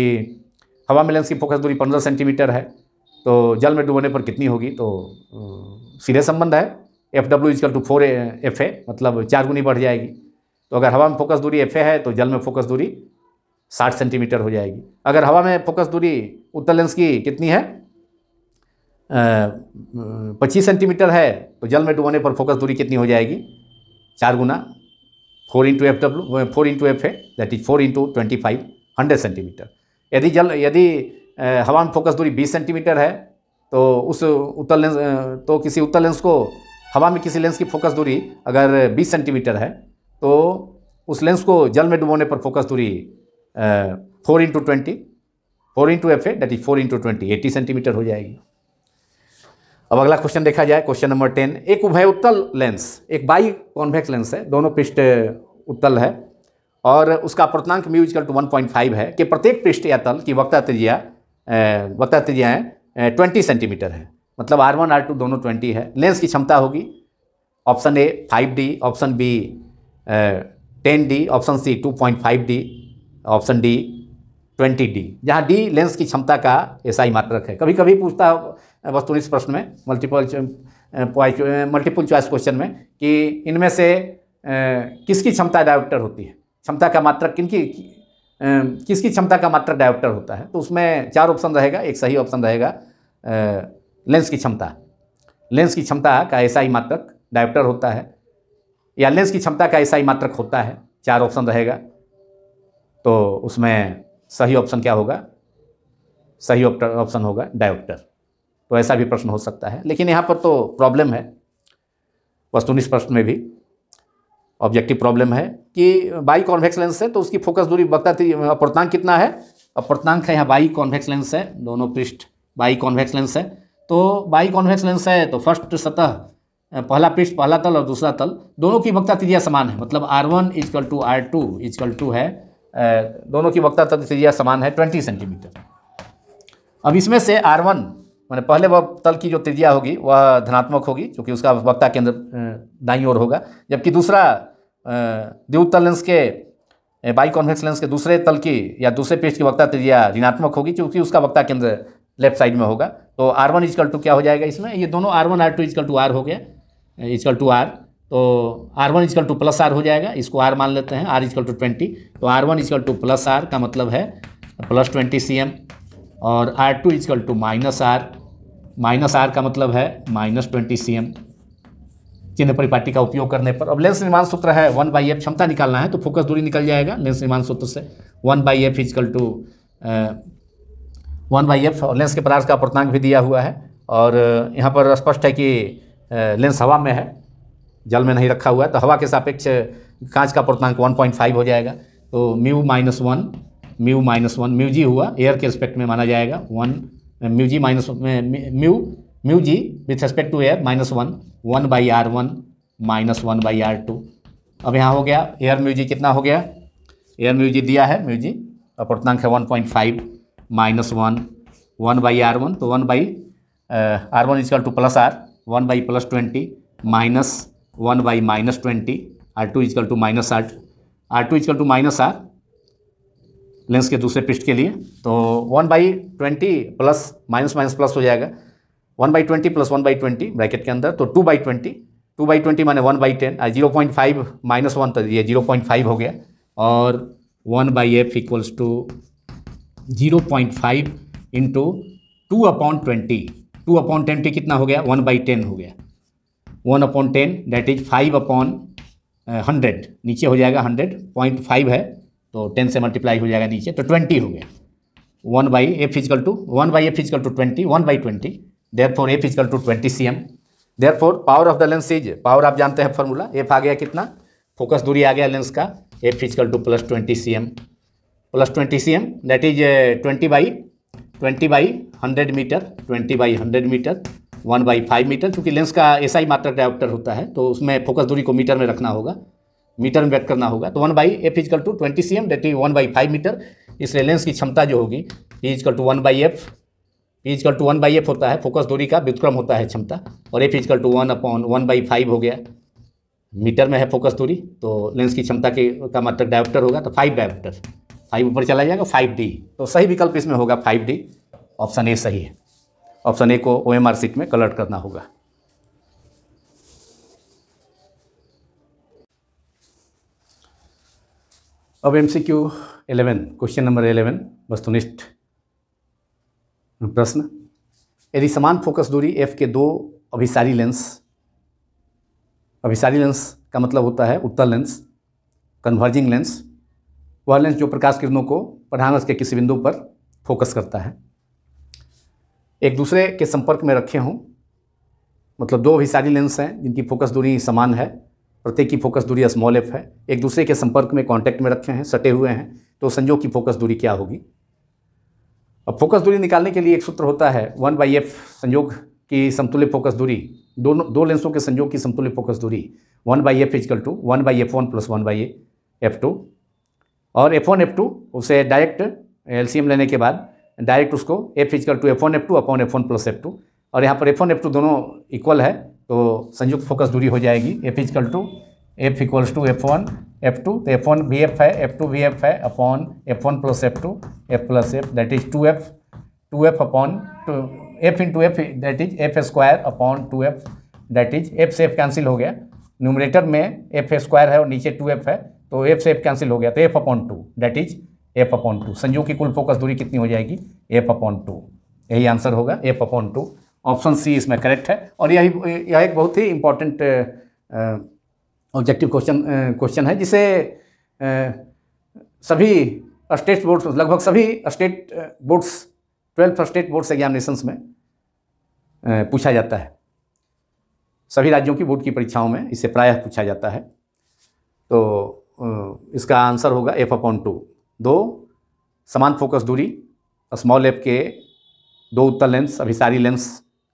हवा में लेंस की फोकस दूरी पंद्रह सेंटीमीटर है तो जल में डूबने पर कितनी होगी तो सीधे संबंध है F W equal to four F A मतलब चार गुनी बढ़ जाएगी तो अगर हवा में फोकस दूरी एफ ए है तो जल में फोकस दूरी साठ सेंटीमीटर हो जाएगी अगर हवा में फोकस दूरी उत्तर लेंस की कितनी है पच्चीस सेंटीमीटर है तो जल में डुबोने पर फोकस दूरी कितनी हो जाएगी चार गुना फोर इंटू एफ डब्ल्यू फोर इंटू एफ है that is four into twenty five hundred centimetre यदि जल यदि हवा में फोकस दूरी बीस सेंटीमीटर है तो उस उत्तर लेंस तो किसी उत्तर लेंस को हवा में किसी लेंस की फोकस दूरी अगर बीस सेंटीमीटर है तो उस लेंस को जल में डुबोने पर फोकस दूरी four into twenty four into f a that is four into twenty eighty centimetre हो जाएगी अब अगला क्वेश्चन देखा जाए क्वेश्चन नंबर टेन एक उभय उत्तल लेंस एक बाई कॉन्वेक्स लेंस है दोनों पृष्ठ उत्तल है और उसका प्रतनांक mu is equal to one point five है कि प्रत्येक पृष्ठ या तल की वक्ता त्रिज्या वक्ता त्रिज्याएँ ट्वेंटी सेंटीमीटर है मतलब आर वन आर टू दोनों ट्वेंटी है लेंस की क्षमता होगी option A five D option B ten D option C two point five D option D twenty D जहाँ डी लेंस की क्षमता का एसआई मात्रक है कभी कभी पूछता है वस्तु इस प्रश्न में मल्टीपल मल्टीपल चॉइस क्वेश्चन में कि इनमें से किसकी क्षमता डायोप्टर होती है क्षमता का मात्रक किनकी किसकी क्षमता का मात्रक डायोप्टर होता है तो उसमें चार ऑप्शन रहेगा एक सही ऑप्शन रहेगा लेंस की क्षमता लेंस की क्षमता का एसआई मात्रक डायोप्टर होता है या लेंस की क्षमता का एसआई मात्रक होता है चार ऑप्शन रहेगा तो उसमें सही ऑप्शन क्या होगा सही ऑप्शन होगा डायोप्टर तो ऐसा भी प्रश्न हो सकता है लेकिन यहाँ पर तो प्रॉब्लम है वस्तुनिष्ठ प्रश्न में भी ऑब्जेक्टिव प्रॉब्लम है कि बाई कॉन्वेक्स लेंस है तो उसकी फोकस दूरी थी अपर्तनांक कितना है अपर्तनांक है यहाँ बाई कॉन्वेक्स लेंस है दोनों पृष्ठ बाई कॉन्वेक्स लेंस है तो बाई कॉन्वेक्स लेंस है तो फर्स्ट सतह पहला पृष्ठ पहला तल और दूसरा तल दोनों की वक्ता त्रिज्या समान है मतलब r one is equal to r two is equal to है दोनों की वक्ता तत्व त्रिज्या समान है ट्वेंटी सेंटीमीटर अब इसमें से आर वन मैंने पहले वह तल की जो त्रिज्या होगी वह धनात्मक होगी क्योंकि उसका वक्ता केंद्र दाई ओर होगा जबकि दूसरा द्विउत्तल लेंस के बाई कॉन्वेक्स लेंस के दूसरे तल की या दूसरे पेज की वक्ता त्रिज्या ऋणात्मक होगी क्योंकि उसका वक्ता केंद्र लेफ्ट साइड में होगा तो आर वन इजकल टू क्या हो जाएगा इसमें ये दोनों r one r two is equal to r हो गया इजकल टू आर तो r one is equal to plus r हो जाएगा इसको आर मान लेते हैं आर इजकल टू ट्वेंटी तो r one is equal to plus r का मतलब है प्लस ट्वेंटी सी एम और r two is equal to minus r minus r का मतलब है माइनस ट्वेंटी सी एम चिन्ह परिपाटी का उपयोग करने पर अब लेंस निर्माण सूत्र है वन बाई एफ क्षमता निकालना है तो फोकस दूरी निकल जाएगा लेंस निर्माण सूत्र से one by F is equal to one by f और लेंस के पदार्थ का प्रतांक भी दिया हुआ है और uh, यहाँ पर स्पष्ट है कि लेंस uh, हवा में है जल में नहीं रखा हुआ है तो हवा के सापेक्ष कांच का पूर्णांक 1.5 हो जाएगा तो mu minus one mu minus one mu g हुआ एयर के रिस्पेक्ट में माना जाएगा one mu g minus mu mu g with respect to air minus one one by r one minus one by r two अब यहाँ हो गया एयर म्यू जी कितना हो गया एयर म्यू जी दिया है म्यू जी अपूर्णांक है one point five minus one one by r one तो one by r one is equal to plus r one by plus twenty minus one by minus twenty r two is equal to minus r r two is equal to minus r lens के दूसरे पृष्ठ के लिए तो one by twenty plus minus minus plus हो जाएगा one by twenty plus one by twenty bracket के अंदर तो to by twenty two by twenty माने one by ten zero point five minus one तो ये जीरो पॉइंट फाइव हो गया और one by f equals to zero point five into two upon twenty two upon twenty कितना हो गया वन बाई टेन हो गया one upon ten that is five upon hundred नीचे हो जाएगा हंड्रेड पॉइंट फाइव है तो टेन से मल्टीप्लाई हो जाएगा नीचे तो ट्वेंटी हो गया one by f is equal to one by f is equal to twenty one by twenty therefore f is equal to twenty C m therefore power of the lens is power आप जानते हैं फॉर्मूला एफ आ गया कितना फोकस दूरी आ गया लेंस का f is equal to plus twenty C m plus twenty C m that is twenty by twenty by hundred metre twenty by hundred metre one by five metre क्योंकि लेंस का एस आई मात्रक डायोप्टर होता है तो उसमें फोकस दूरी को मीटर में रखना होगा मीटर में व्यक्त करना होगा तो one by F is equal to twenty C m that is one by five metre इसलिए लेंस की क्षमता जो होगी is equal to one by F is equal to one by f होता है फोकस दूरी का व्युतक्रम होता है क्षमता और f is equal to one upon one by five हो गया मीटर में है फोकस दूरी तो लेंस की क्षमता के का मात्रक डायोप्टर होगा तो फाइव डायोप्टर फाइव ऊपर चला जाएगा फाइव डी तो सही विकल्प इसमें होगा फाइव डी ऑप्शन ए सही है ऑप्शन ए को ओ एम आर सीट में कलर्ट करना होगा अब M C Q eleven question number eleven वस्तुनिष्ठ प्रश्न यदि समान फोकस दूरी एफ के दो अभिसारी लेंस अभिसारी लेंस का मतलब होता है उत्तर लेंस कन्वर्जिंग लेंस वह लेंस जो प्रकाश किरणों को प्रधानस के किसी बिंदु पर फोकस करता है एक दूसरे के संपर्क में रखे हों मतलब दो अभिसारी लेंस हैं जिनकी फोकस दूरी समान है प्रत्येक की फोकस दूरी स्मॉल एफ है एक दूसरे के संपर्क में कांटेक्ट में रखे हैं सटे हुए हैं तो संजो की फोकस दूरी क्या होगी अब फोकस दूरी निकालने के लिए एक सूत्र होता है वन बाई एफ संयोग की समतुल्य फोकस दूरी दोनों दो लेंसों के संयोग की समतुल्य फोकस दूरी one by F is equal to one by F one plus one by F two और एफ वन एफ टू उसे डायरेक्ट एलसीएम लेने के बाद डायरेक्ट उसको f is equal to F one F two upon F one plus F two और यहाँ पर एफ वन एफ टू दोनों इक्वल है तो संयुक्त फोकस दूरी हो जाएगी f is equal to f equals to F one F two तो एफ वन बी एफ है एफ टू बी एफ है upon F one plus F two f plus f that is two f two f upon two f in two f that is F square upon two f that is f से एफ कैंसिल हो गया न्यूमरेटर में एफ स्क्वायर है और नीचे टू एफ है तो एफ से एफ कैंसिल हो गया तो f upon two that is F upon two संजू की कुल फोकस दूरी कितनी हो जाएगी एफ अपॉन टू यही आंसर होगा f upon two option C इसमें करेक्ट है और यही यह एक बहुत ही इंपॉर्टेंट ऑब्जेक्टिव क्वेश्चन क्वेश्चन है जिसे सभी स्टेट बोर्ड्स लगभग सभी state boards twelfth state boards examinations में पूछा जाता है सभी राज्यों की बोर्ड की परीक्षाओं में इसे प्रायः पूछा जाता है तो इसका आंसर होगा एफ अपॉन टू दो समान फोकस दूरी स्मॉल एप के दो उत्तर लेंस अभिसारी lens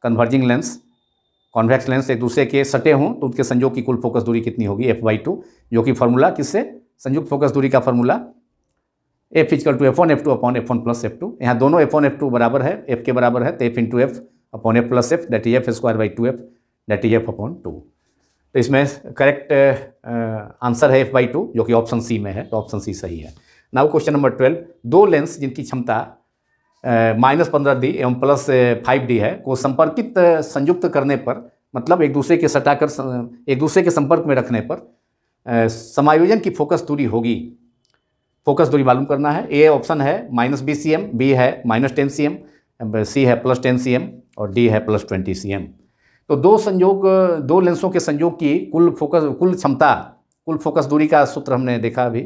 converging lens convex lens एक दूसरे के सटे हों तो उनके संयोग की कुल फोकस दूरी कितनी होगी एफ बाई टू जो कि फॉर्मूला किससे संयुक्त फोकस दूरी का formula F is equal to F one F two upon F one plus F two यहाँ दोनों एफ वन एफ टू बराबर है एफ के बराबर है तो F into F upon F plus F that is F square by two F that is F upon two तो इसमें करेक्ट आंसर है एफ बाई टू जो कि ऑप्शन सी में है तो ऑप्शन सी सही है नाउ क्वेश्चन नंबर ट्वेल्व दो लेंस जिनकी क्षमता माइनस पंद्रह डी एवं प्लस फाइव डी है को संपर्कित संयुक्त करने पर मतलब एक दूसरे के सटाकर एक दूसरे के संपर्क में रखने पर समायोजन की फोकस दूरी होगी फोकस दूरी मालूम करना है ए ऑप्शन है minus B C M B है minus ten C M C है प्लस टेन सी एम और डी है प्लस ट्वेंटी सी एम तो दो संयोग दो लेंसों के संयोग की कुल फोकस कुल क्षमता कुल फोकस दूरी का सूत्र हमने देखा अभी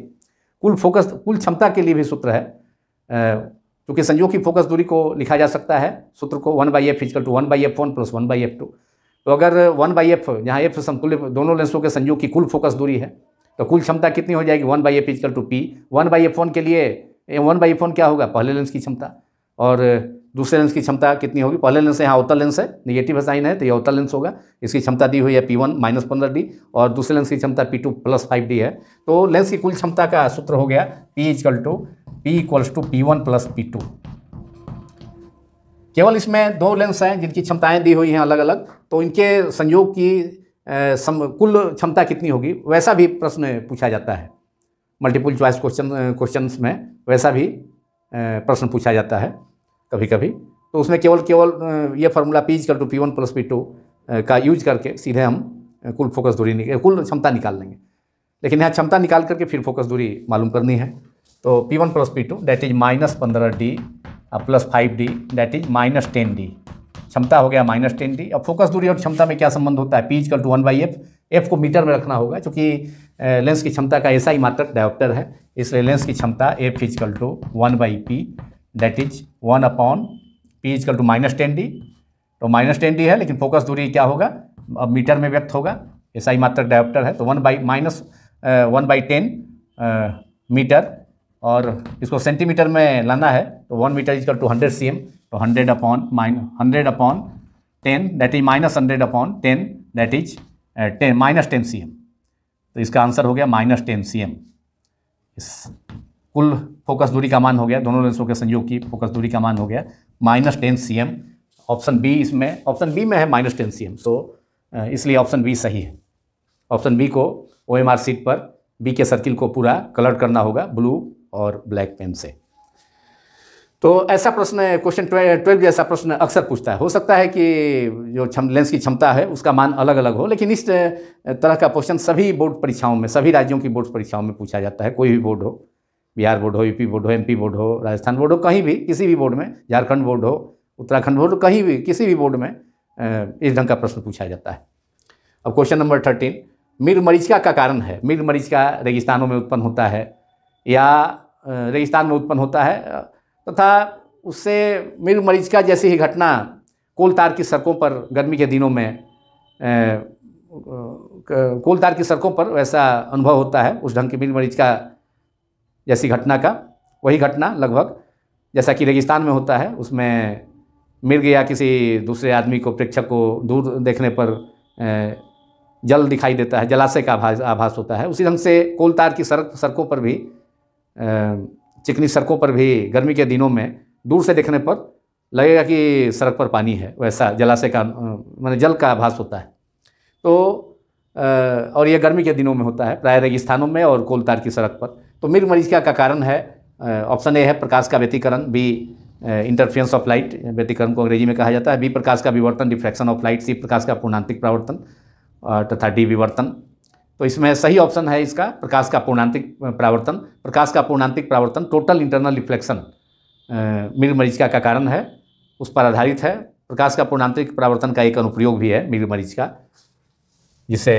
कुल फोकस कुल क्षमता के लिए भी सूत्र है क्योंकि संयोग की फोकस दूरी को लिखा जा सकता है सूत्र को one by F is equal to one by F one plus one by F two तो अगर वन बाई एफ जहाँ एफ समतुल्य दोनों लेंसों के संयोग की कुल फोकस दूरी है तो कुल क्षमता कितनी हो जाएगी one by F is equal to P one by F one के लिए वन बाई एफ वन क्या होगा पहले लेंस की क्षमता और दूसरे लेंस की क्षमता कितनी होगी पहले लेंस यहाँ अवतल लेंस है निगेटिव हाँ, साइन है तो ये अवतल लेंस होगा इसकी क्षमता दी हुई है पी वन माइनस पंद्रह डी और दूसरे लेंस की क्षमता P two plus five D है तो लेंस की कुल क्षमता का सूत्र हो गया P equal to P equals to P one plus P two केवल इसमें दो लेंस हैं जिनकी क्षमताएँ दी हुई हैं अलग अलग तो इनके संयोग की सम कुल क्षमता कितनी होगी वैसा भी प्रश्न पूछा जाता है मल्टीपल चॉइस क्वेश्चन क्वेश्चन में वैसा भी प्रश्न पूछा जाता है कभी कभी तो उसमें केवल केवल ये formula P equal to P one plus P two का यूज करके सीधे हम कुल फोकस दूरी निकल कुल क्षमता निकाल लेंगे लेकिन यहाँ क्षमता निकाल करके फिर फोकस दूरी मालूम करनी है तो P one plus P two that is minus पंद्रह डी और plus five D that is minus ten D क्षमता हो गया माइनस टेन डी अब फोकस दूरी और क्षमता में क्या संबंध होता है P equal to one by F F को मीटर में रखना होगा क्योंकि लेंस की क्षमता का ऐसा ही मात्रक डायोप्टर है इसलिए लेंस की क्षमता F is equal to one by P that is one upon P equal to minus ten D तो माइनस टेन डी है लेकिन फोकस दूरी क्या होगा अब मीटर में व्यक्त होगा ही मात्रक डायोप्टर है तो one by minus one by ten metre और इसको सेंटीमीटर में लाना है तो one metre equal to hundred C M तो hundred upon minus hundred upon ten that is minus hundred upon ten that is ten minus ten C M तो इसका आंसर हो गया माइनस टेन सी एम इस कुल फोकस दूरी का मान हो गया दोनों लेंसों के संयोग की फोकस दूरी का मान हो गया minus ten C M option B इसमें ऑप्शन बी में है minus ten C M so तो, इसलिए ऑप्शन बी सही है ऑप्शन बी को ओ एम आर सीट पर बी के सर्किल को पूरा कलर करना होगा ब्लू और ब्लैक पेन से तो ऐसा प्रश्न क्वेश्चन ट्वेल्व जैसा प्रश्न अक्सर पूछता है हो सकता है कि जो क्षम लेंस की क्षमता है उसका मान अलग अलग हो लेकिन इस तरह का क्वेश्चन सभी बोर्ड परीक्षाओं में सभी राज्यों की बोर्ड परीक्षाओं में पूछा जाता है कोई भी बोर्ड हो बिहार बोर्ड हो यूपी बोर्ड हो एमपी बोर्ड हो राजस्थान बोर्ड हो कहीं भी किसी भी बोर्ड में झारखंड बोर्ड हो उत्तराखंड बोर्ड हो कहीं भी किसी भी बोर्ड में इस ढंग का प्रश्न पूछा जाता है अब क्वेश्चन नंबर थर्टीन मिर मरीचिका का कारण है मिर मरीचिका रेगिस्तानों में उत्पन्न होता है या रेगिस्तान में उत्पन्न होता है तथा उससे मिर मरीचिका जैसी ही घटना कोलतार की सड़कों पर गर्मी के दिनों में कोलतार की सड़कों पर वैसा अनुभव होता है उस ढंग की मिर मरीचिका जैसी घटना का वही घटना लगभग जैसा कि रेगिस्तान में होता है उसमें मिल गया किसी दूसरे आदमी को प्रेक्षक को दूर देखने पर जल दिखाई देता है जलाशय का आभास आभास होता है उसी ढंग से कोलतार की सड़क सड़कों पर भी चिकनी सड़कों पर भी गर्मी के दिनों में दूर से देखने पर लगेगा कि सड़क पर पानी है वैसा जलाशय का मैंने जल का आभास होता है तो और यह गर्मी के दिनों में होता है प्राय रेगिस्तानों में और कोलतार की सड़क पर तो मिर्ग मरीज का कारण है ऑप्शन ए है प्रकाश का व्यतीकरण बी इंटरफियंस ऑफ लाइट व्यतीकरण को अंग्रेजी में कहा जाता है बी प्रकाश का विवर्तन डिफ्रैक्शन ऑफ लाइट सी प्रकाश का पूर्णांतिक प्रावर्तन तथा डी विवर्तन तो इसमें सही ऑप्शन है इसका प्रकाश का पूर्णांतिक प्रावर्तन प्रकाश का पूर्णांतिक प्रावर्तन टोटल इंटरनल रिफ्लेक्शन मिर्ग मरीज का कारण है उस पर आधारित है प्रकाश का पूर्णांतरिक प्रावर्तन का एक अनुप्रयोग भी है मिर्ग का जिसे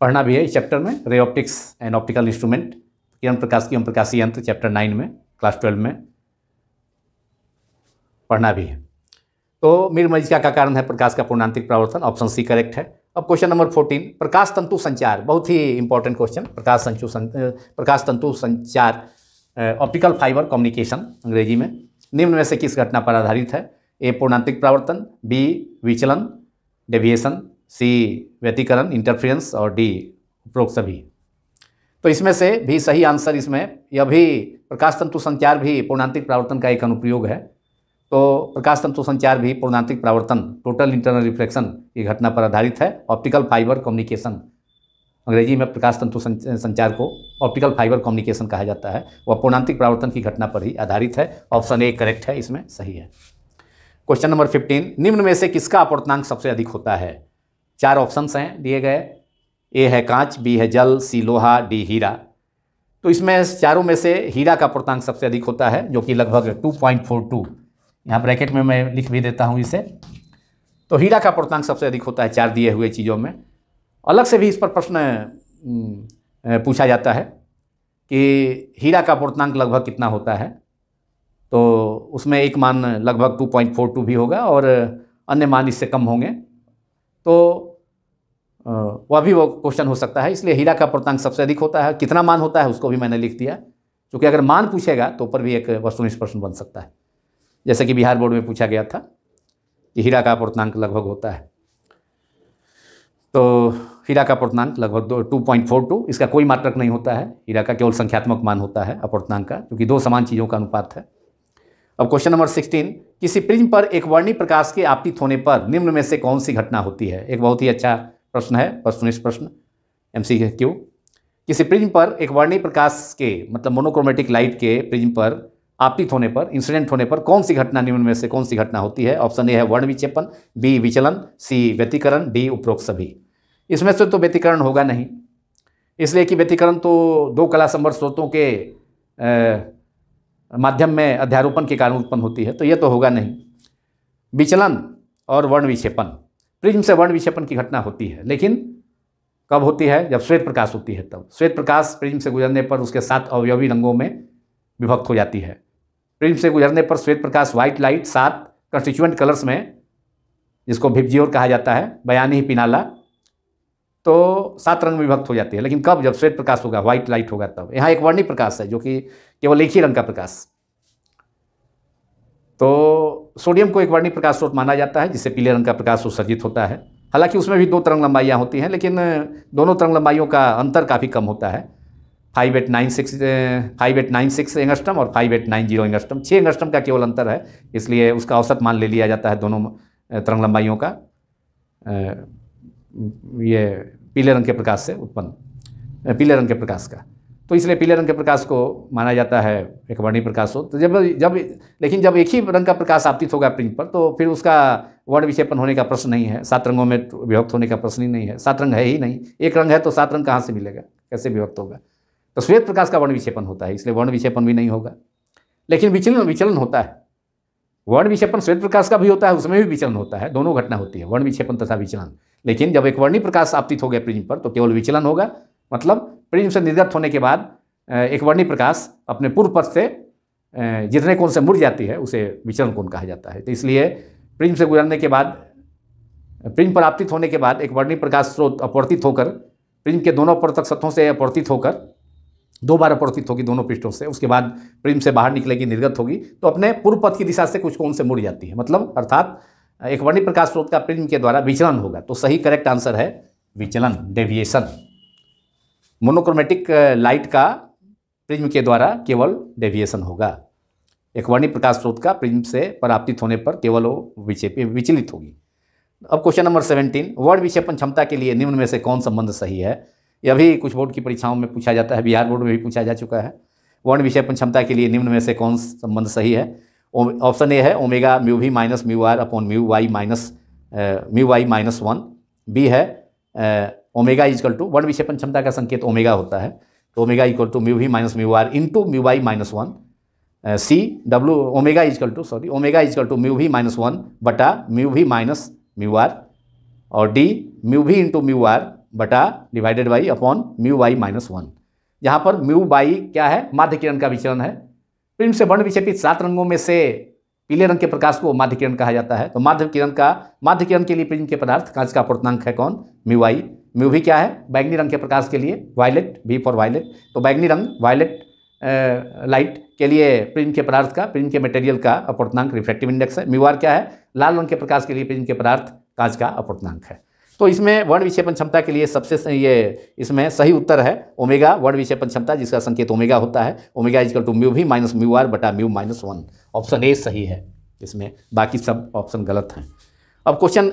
पढ़ना भी है इस चैप्टर में ray optics and optical instrument किरण प्रकाश की एवं प्रकाशीय यंत्र चैप्टर नाइन में क्लास ट्वेल्व में पढ़ना भी है तो मीर मरीजिका का कारण है प्रकाश का पूर्णांतिक प्रवर्तन ऑप्शन सी करेक्ट है अब क्वेश्चन नंबर फोर्टीन प्रकाश तंतु संचार बहुत ही इंपॉर्टेंट क्वेश्चन प्रकाश संचु सं, प्रकाश तंतु संचार ऑप्टिकल फाइबर कम्युनिकेशन अंग्रेजी में निम्न में से किस घटना पर आधारित है ए पूर्णांतिक प्रावर्तन बी विचलन डेविएशन सी व्यतीकरण इंटरफ्रेंस और डी उपरोक्त सभी तो इसमें से भी सही आंसर इसमें यह भी प्रकाश तंतु संचार भी पूर्णांतिक प्रावर्तन का एक अनुप्रयोग है तो प्रकाश तंतु संचार भी पूर्णांतिक प्रावर्तन टोटल इंटरनल रिफ्लेक्शन की घटना पर आधारित है ऑप्टिकल फाइबर कम्युनिकेशन अंग्रेजी में प्रकाश तंतु संचार को ऑप्टिकल फाइबर कम्युनिकेशन कहा जाता है वह पूर्णांतिक प्रावर्तन की घटना पर ही आधारित है ऑप्शन ए करेक्ट है इसमें सही है क्वेश्चन नंबर फिफ्टीन निम्न में से किसका अपवर्तनांक सबसे अधिक होता है चार ऑप्शंस हैं दिए गए ए है कांच बी है जल सी लोहा डी हीरा तो इसमें चारों में से हीरा का पूर्तांक सबसे अधिक होता है जो कि लगभग 2.42 पॉइंट फोर टू यहाँ ब्रैकेट में मैं लिख भी देता हूँ इसे तो हीरा का पूर्तांक सबसे अधिक होता है चार दिए हुए चीज़ों में अलग से भी इस पर प्रश्न पूछा जाता है कि हीरा का पूर्तांक लगभग कितना होता है तो उसमें एक मान लगभग 2.42 भी होगा और अन्य मान इससे कम होंगे तो वह भी वो क्वेश्चन हो सकता है इसलिए हीरा का प्रतांक सबसे अधिक होता है कितना मान होता है उसको भी मैंने लिख दिया क्योंकि अगर मान पूछेगा तो ऊपर भी एक वस्तुनिष्ठ प्रश्न बन सकता है जैसे कि बिहार बोर्ड में पूछा गया था कि हीरा का प्रतनांक लगभग होता है तो हीरा का प्रतनांक लगभग दो टू पॉइंट फोर टू इसका कोई मात्रक नहीं होता है हीरा का केवल संख्यात्मक मान होता है अपर्तनांक का क्योंकि दो समान चीज़ों का अनुपात है अब क्वेश्चन नंबर सिक्सटीन किसी प्रिज्म पर एक वर्णी प्रकाश के आपतित होने पर निम्न में से कौन सी घटना होती है एक बहुत ही अच्छा प्रश्न है वस्तुनिष्ठ प्रश्न एम सी क्यू किसी प्रिज्म पर एक वर्णी प्रकाश के मतलब मोनोक्रोमेटिक लाइट के प्रिज्म पर आपतित होने पर इंसिडेंट होने पर कौन सी घटना निम्न में से कौन सी घटना होती है ऑप्शन ए है वर्ण विचेपन बी विचलन सी व्यतिकरण डी उपरोक्त सभी इसमें से तो व्यतिकरण होगा नहीं इसलिए कि व्यतिकरण तो दो कला संबर स्रोतों के माध्यम में अध्यारोपण के कारण उत्पन्न होती है तो ये तो होगा नहीं विचलन और वर्ण विक्षेपण प्रिज्म से वर्ण विक्षेपण की घटना होती है लेकिन कब होती है जब श्वेत प्रकाश होती है तब श्वेत प्रकाश प्रिज्म से गुजरने पर उसके सात अवयवी रंगों में विभक्त हो जाती है प्रिज्म से गुजरने पर श्वेत प्रकाश व्हाइट लाइट सात कंस्टिट्यूएंट कलर्स में जिसको भिपजियोर कहा जाता है बयानी ही पिनाला तो सात रंग विभक्त हो जाती है लेकिन कब जब श्वेत प्रकाश होगा व्हाइट लाइट होगा तब यहाँ एक वर्णी प्रकाश है जो कि केवल एक ही रंग का प्रकाश तो सोडियम को एक वर्णी प्रकाश स्रोत माना जाता है जिससे पीले रंग का प्रकाश उत्सर्जित होता है हालांकि उसमें भी दो तरंग लंबाइयाँ होती हैं लेकिन दोनों तरंग लंबाइयों का अंतर काफ़ी कम होता है five eight nine six five eight nine six angstrom और five eight nine zero angstrom छः एंगस्टम का केवल अंतर है इसलिए उसका औसत मान ले लिया जाता है दोनों तरंग लंबाइयों का ये पीले रंग के प्रकाश से उत्पन्न पीले रंग के प्रकाश का तो इसलिए पीले रंग के प्रकाश को माना जाता है एक वर्णी प्रकाश हो तो जब जब लेकिन जब एक ही रंग का प्रकाश आपतित होगा प्रिंट पर तो फिर उसका वर्ण विक्षेपण होने का प्रश्न नहीं है सात रंगों में विभक्त होने का प्रश्न ही नहीं है सात रंग है ही नहीं एक रंग है तो सात रंग कहाँ से मिलेगा कैसे विभक्त होगा तो श्वेत प्रकाश का वर्ण विक्षेपण होता है इसलिए वर्ण विक्षेपण भी नहीं होगा लेकिन विचलन विचलन होता है वर्ण विक्षेपण श्वेत प्रकाश का भी होता है उसमें भी विचलन होता है दोनों घटना होती है वर्ण विक्षेपण तथा विचलन लेकिन जब एक वर्णी प्रकाश आपतित हो गया प्रिंट पर तो केवल विचलन होगा मतलब प्रेम से निर्गत होने के बाद एक वर्णी प्रकाश अपने पूर्व पथ से जितने कोण से मुड़ जाती है उसे विचरण कोण कहा जाता है तो इसलिए प्रेम से गुजरने के बाद प्रिज्म प्राप्तित होने के बाद एक वर्णी प्रकाश स्रोत अपवर्तित होकर प्रिज्म के दोनों प्रतक सतहों से अपवर्तित होकर दो बार अपवर्तित होगी दोनों पृष्ठों से उसके बाद प्रिज्म से बाहर निकलेगी निर्गत होगी तो अपने पूर्व पथ की दिशा से कुछ कोण से मुड़ जाती है मतलब अर्थात एक वर्णी प्रकाश स्रोत का प्रिज्म के द्वारा विचलन होगा तो सही करेक्ट आंसर है विचलन डेविएशन मोनोक्रोमेटिक लाइट uh, का प्रिज्म के द्वारा केवल डेविएशन होगा एक वर्णी प्रकाश स्रोत का प्रिज्म से प्राप्तित होने पर केवल वो विचलित होगी अब क्वेश्चन नंबर सेवेंटीन वर्ण विक्षेपण क्षमता के लिए निम्न में से कौन संबंध सही है यह भी कुछ बोर्ड की परीक्षाओं में पूछा जाता है बिहार बोर्ड में भी पूछा जा चुका है वर्ण विक्षेपण क्षमता के लिए निम्न में से कौन संबंध सही है ऑप्शन ए है omega mu V minus mu R upon mu Y minus mu Y minus one B है uh, ओमेगा इजकल टू वर्ण विक्षेपण क्षमता का संकेत ओमेगा होता है तो omega equal to mu V minus mu R into mu Y minus one C W omega equal to sorry omega equal to mu V minus one बटा mu V minus mu R और D mu V into mu R बटा divided by upon mu Y minus one यहाँ पर म्यू बाई क्या है माध्य किरण का विचरण है प्रिंट से वर्ण विक्षेपित सात रंगों में से पीले रंग के प्रकाश को माध्य किरण कहा जाता है तो माध्य किरण का माध्य किरण के लिए प्रिंट के पदार्थ कांच का पूर्णांक है कौन म्यू वाई म्यू भी क्या है बैगनी रंग के प्रकाश के लिए वायलेट भी फॉर वायलेट तो बैगनी रंग वायलेट लाइट के लिए प्रिंट के पदार्थ का प्रिंट के मटेरियल का अपूर्णांक रिफ्लेक्टिव इंडेक्स है म्यू आर क्या है लाल रंग के प्रकाश के लिए प्रिंट के पदार्थ कांच का अपूर्णांक है तो इसमें वर्ण विक्षेपण क्षमता के लिए सबसे ये इसमें सही उत्तर है ओमेगा वर्ण विक्षेपण क्षमता जिसका संकेत ओमेगा होता है omega equal to mu V minus mu R बटा mu minus one option A सही है इसमें बाकी सब ऑप्शन गलत हैं अब क्वेश्चन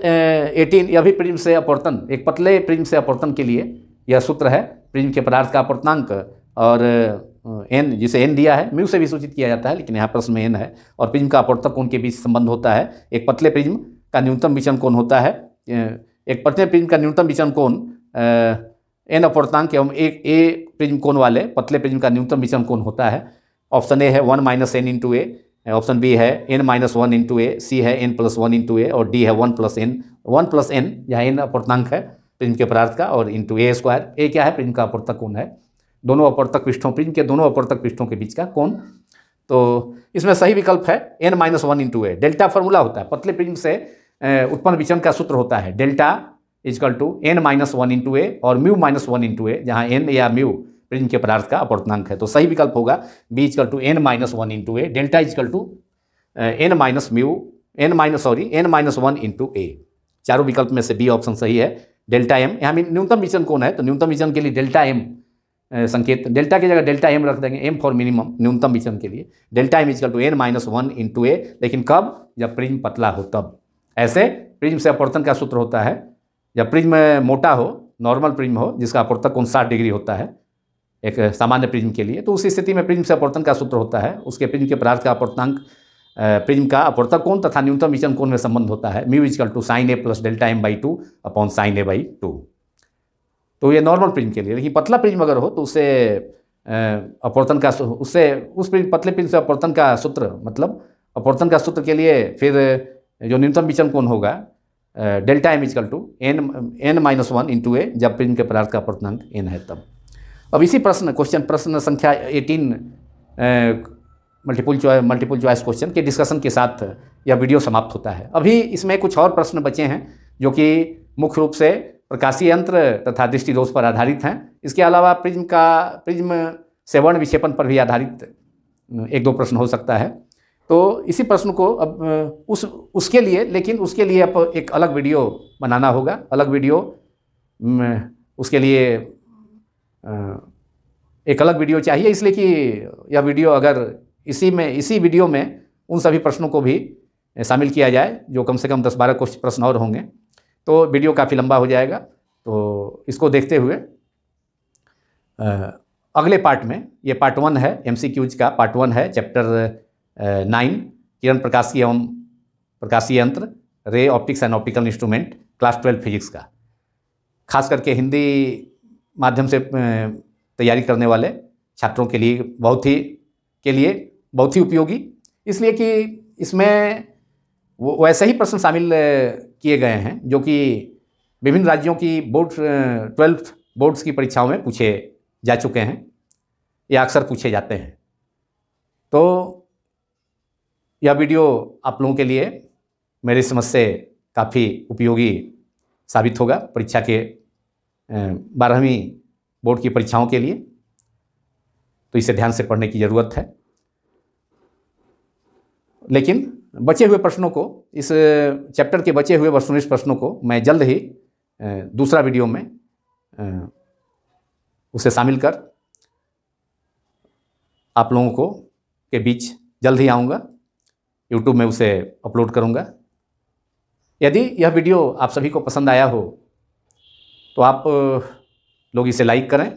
एटीन यह भी प्रिज्म से अपवर्तन एक पतले प्रिज्म से अपवर्तन के लिए यह सूत्र है प्रिज्म के पदार्थ का अपवर्तनांक और एन जिसे एन दिया है म्यू से भी सूचित किया जाता है लेकिन यहाँ प्रश्न में एन है और प्रिज्म का अपवर्तक कोण के बीच संबंध होता है एक पतले प्रिज्म का न्यूनतम विचरण कौन होता है एक पतले प्रिज्म का न्यूनतम विचरण कौन एन अपवर्तनांक एवं एक ए प्रिज्म कोण वाले पतले प्रिज्म का न्यूनतम विचरण कौन होता है ऑप्शन ए है one minus N into A option B है N minus one into A C है N plus one into A और डी है one plus N one plus N यहाँ एन अपूर्तांक है प्रिंज के पदार्थ का और इंटू ए स्क्वायर ए क्या है प्रिंज का अपूर्तक कौन है दोनों अपूर्तक पृष्ठों प्रिंज के दोनों अपूर्तक पृष्ठों के बीच का कौन तो इसमें सही विकल्प है N minus one into A delta formula होता है पतले प्रिंज से उत्पन्न विचरण का सूत्र होता है delta equal to N minus one into A और mu minus one into A जहाँ एन या म्यू के पदार्थ का अपवर्तनांक है तो सही विकल्प होगा B equal to N minus one into A delta equal to N minus mu N minus sorry N minus one into A चारों विकल्प में से बी ऑप्शन सही है डेल्टा एम यहाँ में न्यूनतम विचलन कौन है तो न्यूनतम विचलन के लिए डेल्टा एम uh, संकेत डेल्टा की जगह डेल्टा एम रख देंगे एम फॉर मिनिमम न्यूनतम विचलन के लिए delta M equal to N minus one into A लेकिन कब जब प्रिज्म पतला हो तब ऐसे प्रिज्म से अपवर्तन का सूत्र होता है जब प्रिज्म uh, मोटा हो नॉर्मल प्रिज्म हो जिसका अपवर्तक साठ डिग्री होता है एक सामान्य प्रिज्म के लिए तो उस स्थिति में प्रिज्म से अपवर्तन का सूत्र होता है उसके प्रिज्म के पदार्थ का अपवर्तनांक प्रिज्म का अपवर्तक कोण तथा न्यूनतम विचलन कोण में संबंध होता है mu is equal to sine A plus delta M by two upon sine A by two तो ये नॉर्मल प्रिज्म के लिए लेकिन पतला प्रिज्म अगर हो तो उसे अपवर्तन का उससे उस पतले प्रिज्म से अपवर्तन का सूत्र मतलब अपवर्तन का सूत्र के लिए फिर जो न्यूनतम विचलन कोण होगा delta M equal to N N minus one into A जब प्रिज्म के पदार्थ का अपवर्तनांक एन है तब अब इसी प्रश्न क्वेश्चन प्रश्न संख्या eighteen multiple choice multiple choice question के डिस्कशन के साथ यह वीडियो समाप्त होता है अभी इसमें कुछ और प्रश्न बचे हैं जो कि मुख्य रूप से प्रकाशीय यंत्र तथा दृष्टिदोष पर आधारित हैं इसके अलावा प्रिज्म का प्रिज्म सेवन विक्षेपण पर भी आधारित एक दो प्रश्न हो सकता है तो इसी प्रश्न को अब उस उसके लिए लेकिन उसके लिए अब एक अलग वीडियो बनाना होगा अलग वीडियो उसके लिए एक अलग वीडियो चाहिए इसलिए कि यह वीडियो अगर इसी में इसी वीडियो में उन सभी प्रश्नों को भी शामिल किया जाए जो कम से कम दस बारह कुछ प्रश्न और होंगे तो वीडियो काफ़ी लंबा हो जाएगा तो इसको देखते हुए अगले पार्ट में ये पार्ट वन है एम का पार्ट वन है चैप्टर नाइन किरण प्रकाशी एवं प्रकाशीय यंत्र ray optics and optical instrument class twelve physics का खास करके हिंदी माध्यम से तैयारी करने वाले छात्रों के लिए बहुत ही के लिए बहुत ही उपयोगी इसलिए कि इसमें वो वैसे ही प्रश्न शामिल किए गए हैं जो कि विभिन्न राज्यों की बोर्ड ट्वेल्थ बोर्ड्स की परीक्षाओं में पूछे जा चुके हैं या अक्सर पूछे जाते हैं तो यह वीडियो आप लोगों के लिए मेरे समझ से काफ़ी उपयोगी साबित होगा परीक्षा के बारहवीं बोर्ड की परीक्षाओं के लिए तो इसे ध्यान से पढ़ने की ज़रूरत है लेकिन बचे हुए प्रश्नों को इस चैप्टर के बचे हुए वस्तुनिष्ठ प्रश्नों को मैं जल्द ही दूसरा वीडियो में उसे शामिल कर आप लोगों को के बीच जल्द ही आऊँगा यूट्यूब में उसे अपलोड करूँगा यदि यह वीडियो आप सभी को पसंद आया हो तो आप लोग इसे लाइक करें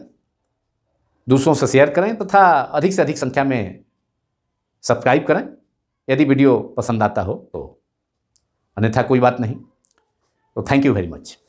दूसरों से शेयर करें तथा अधिक से अधिक संख्या में सब्सक्राइब करें यदि वीडियो पसंद आता हो तो अन्यथा कोई बात नहीं तो थैंक यू वेरी मच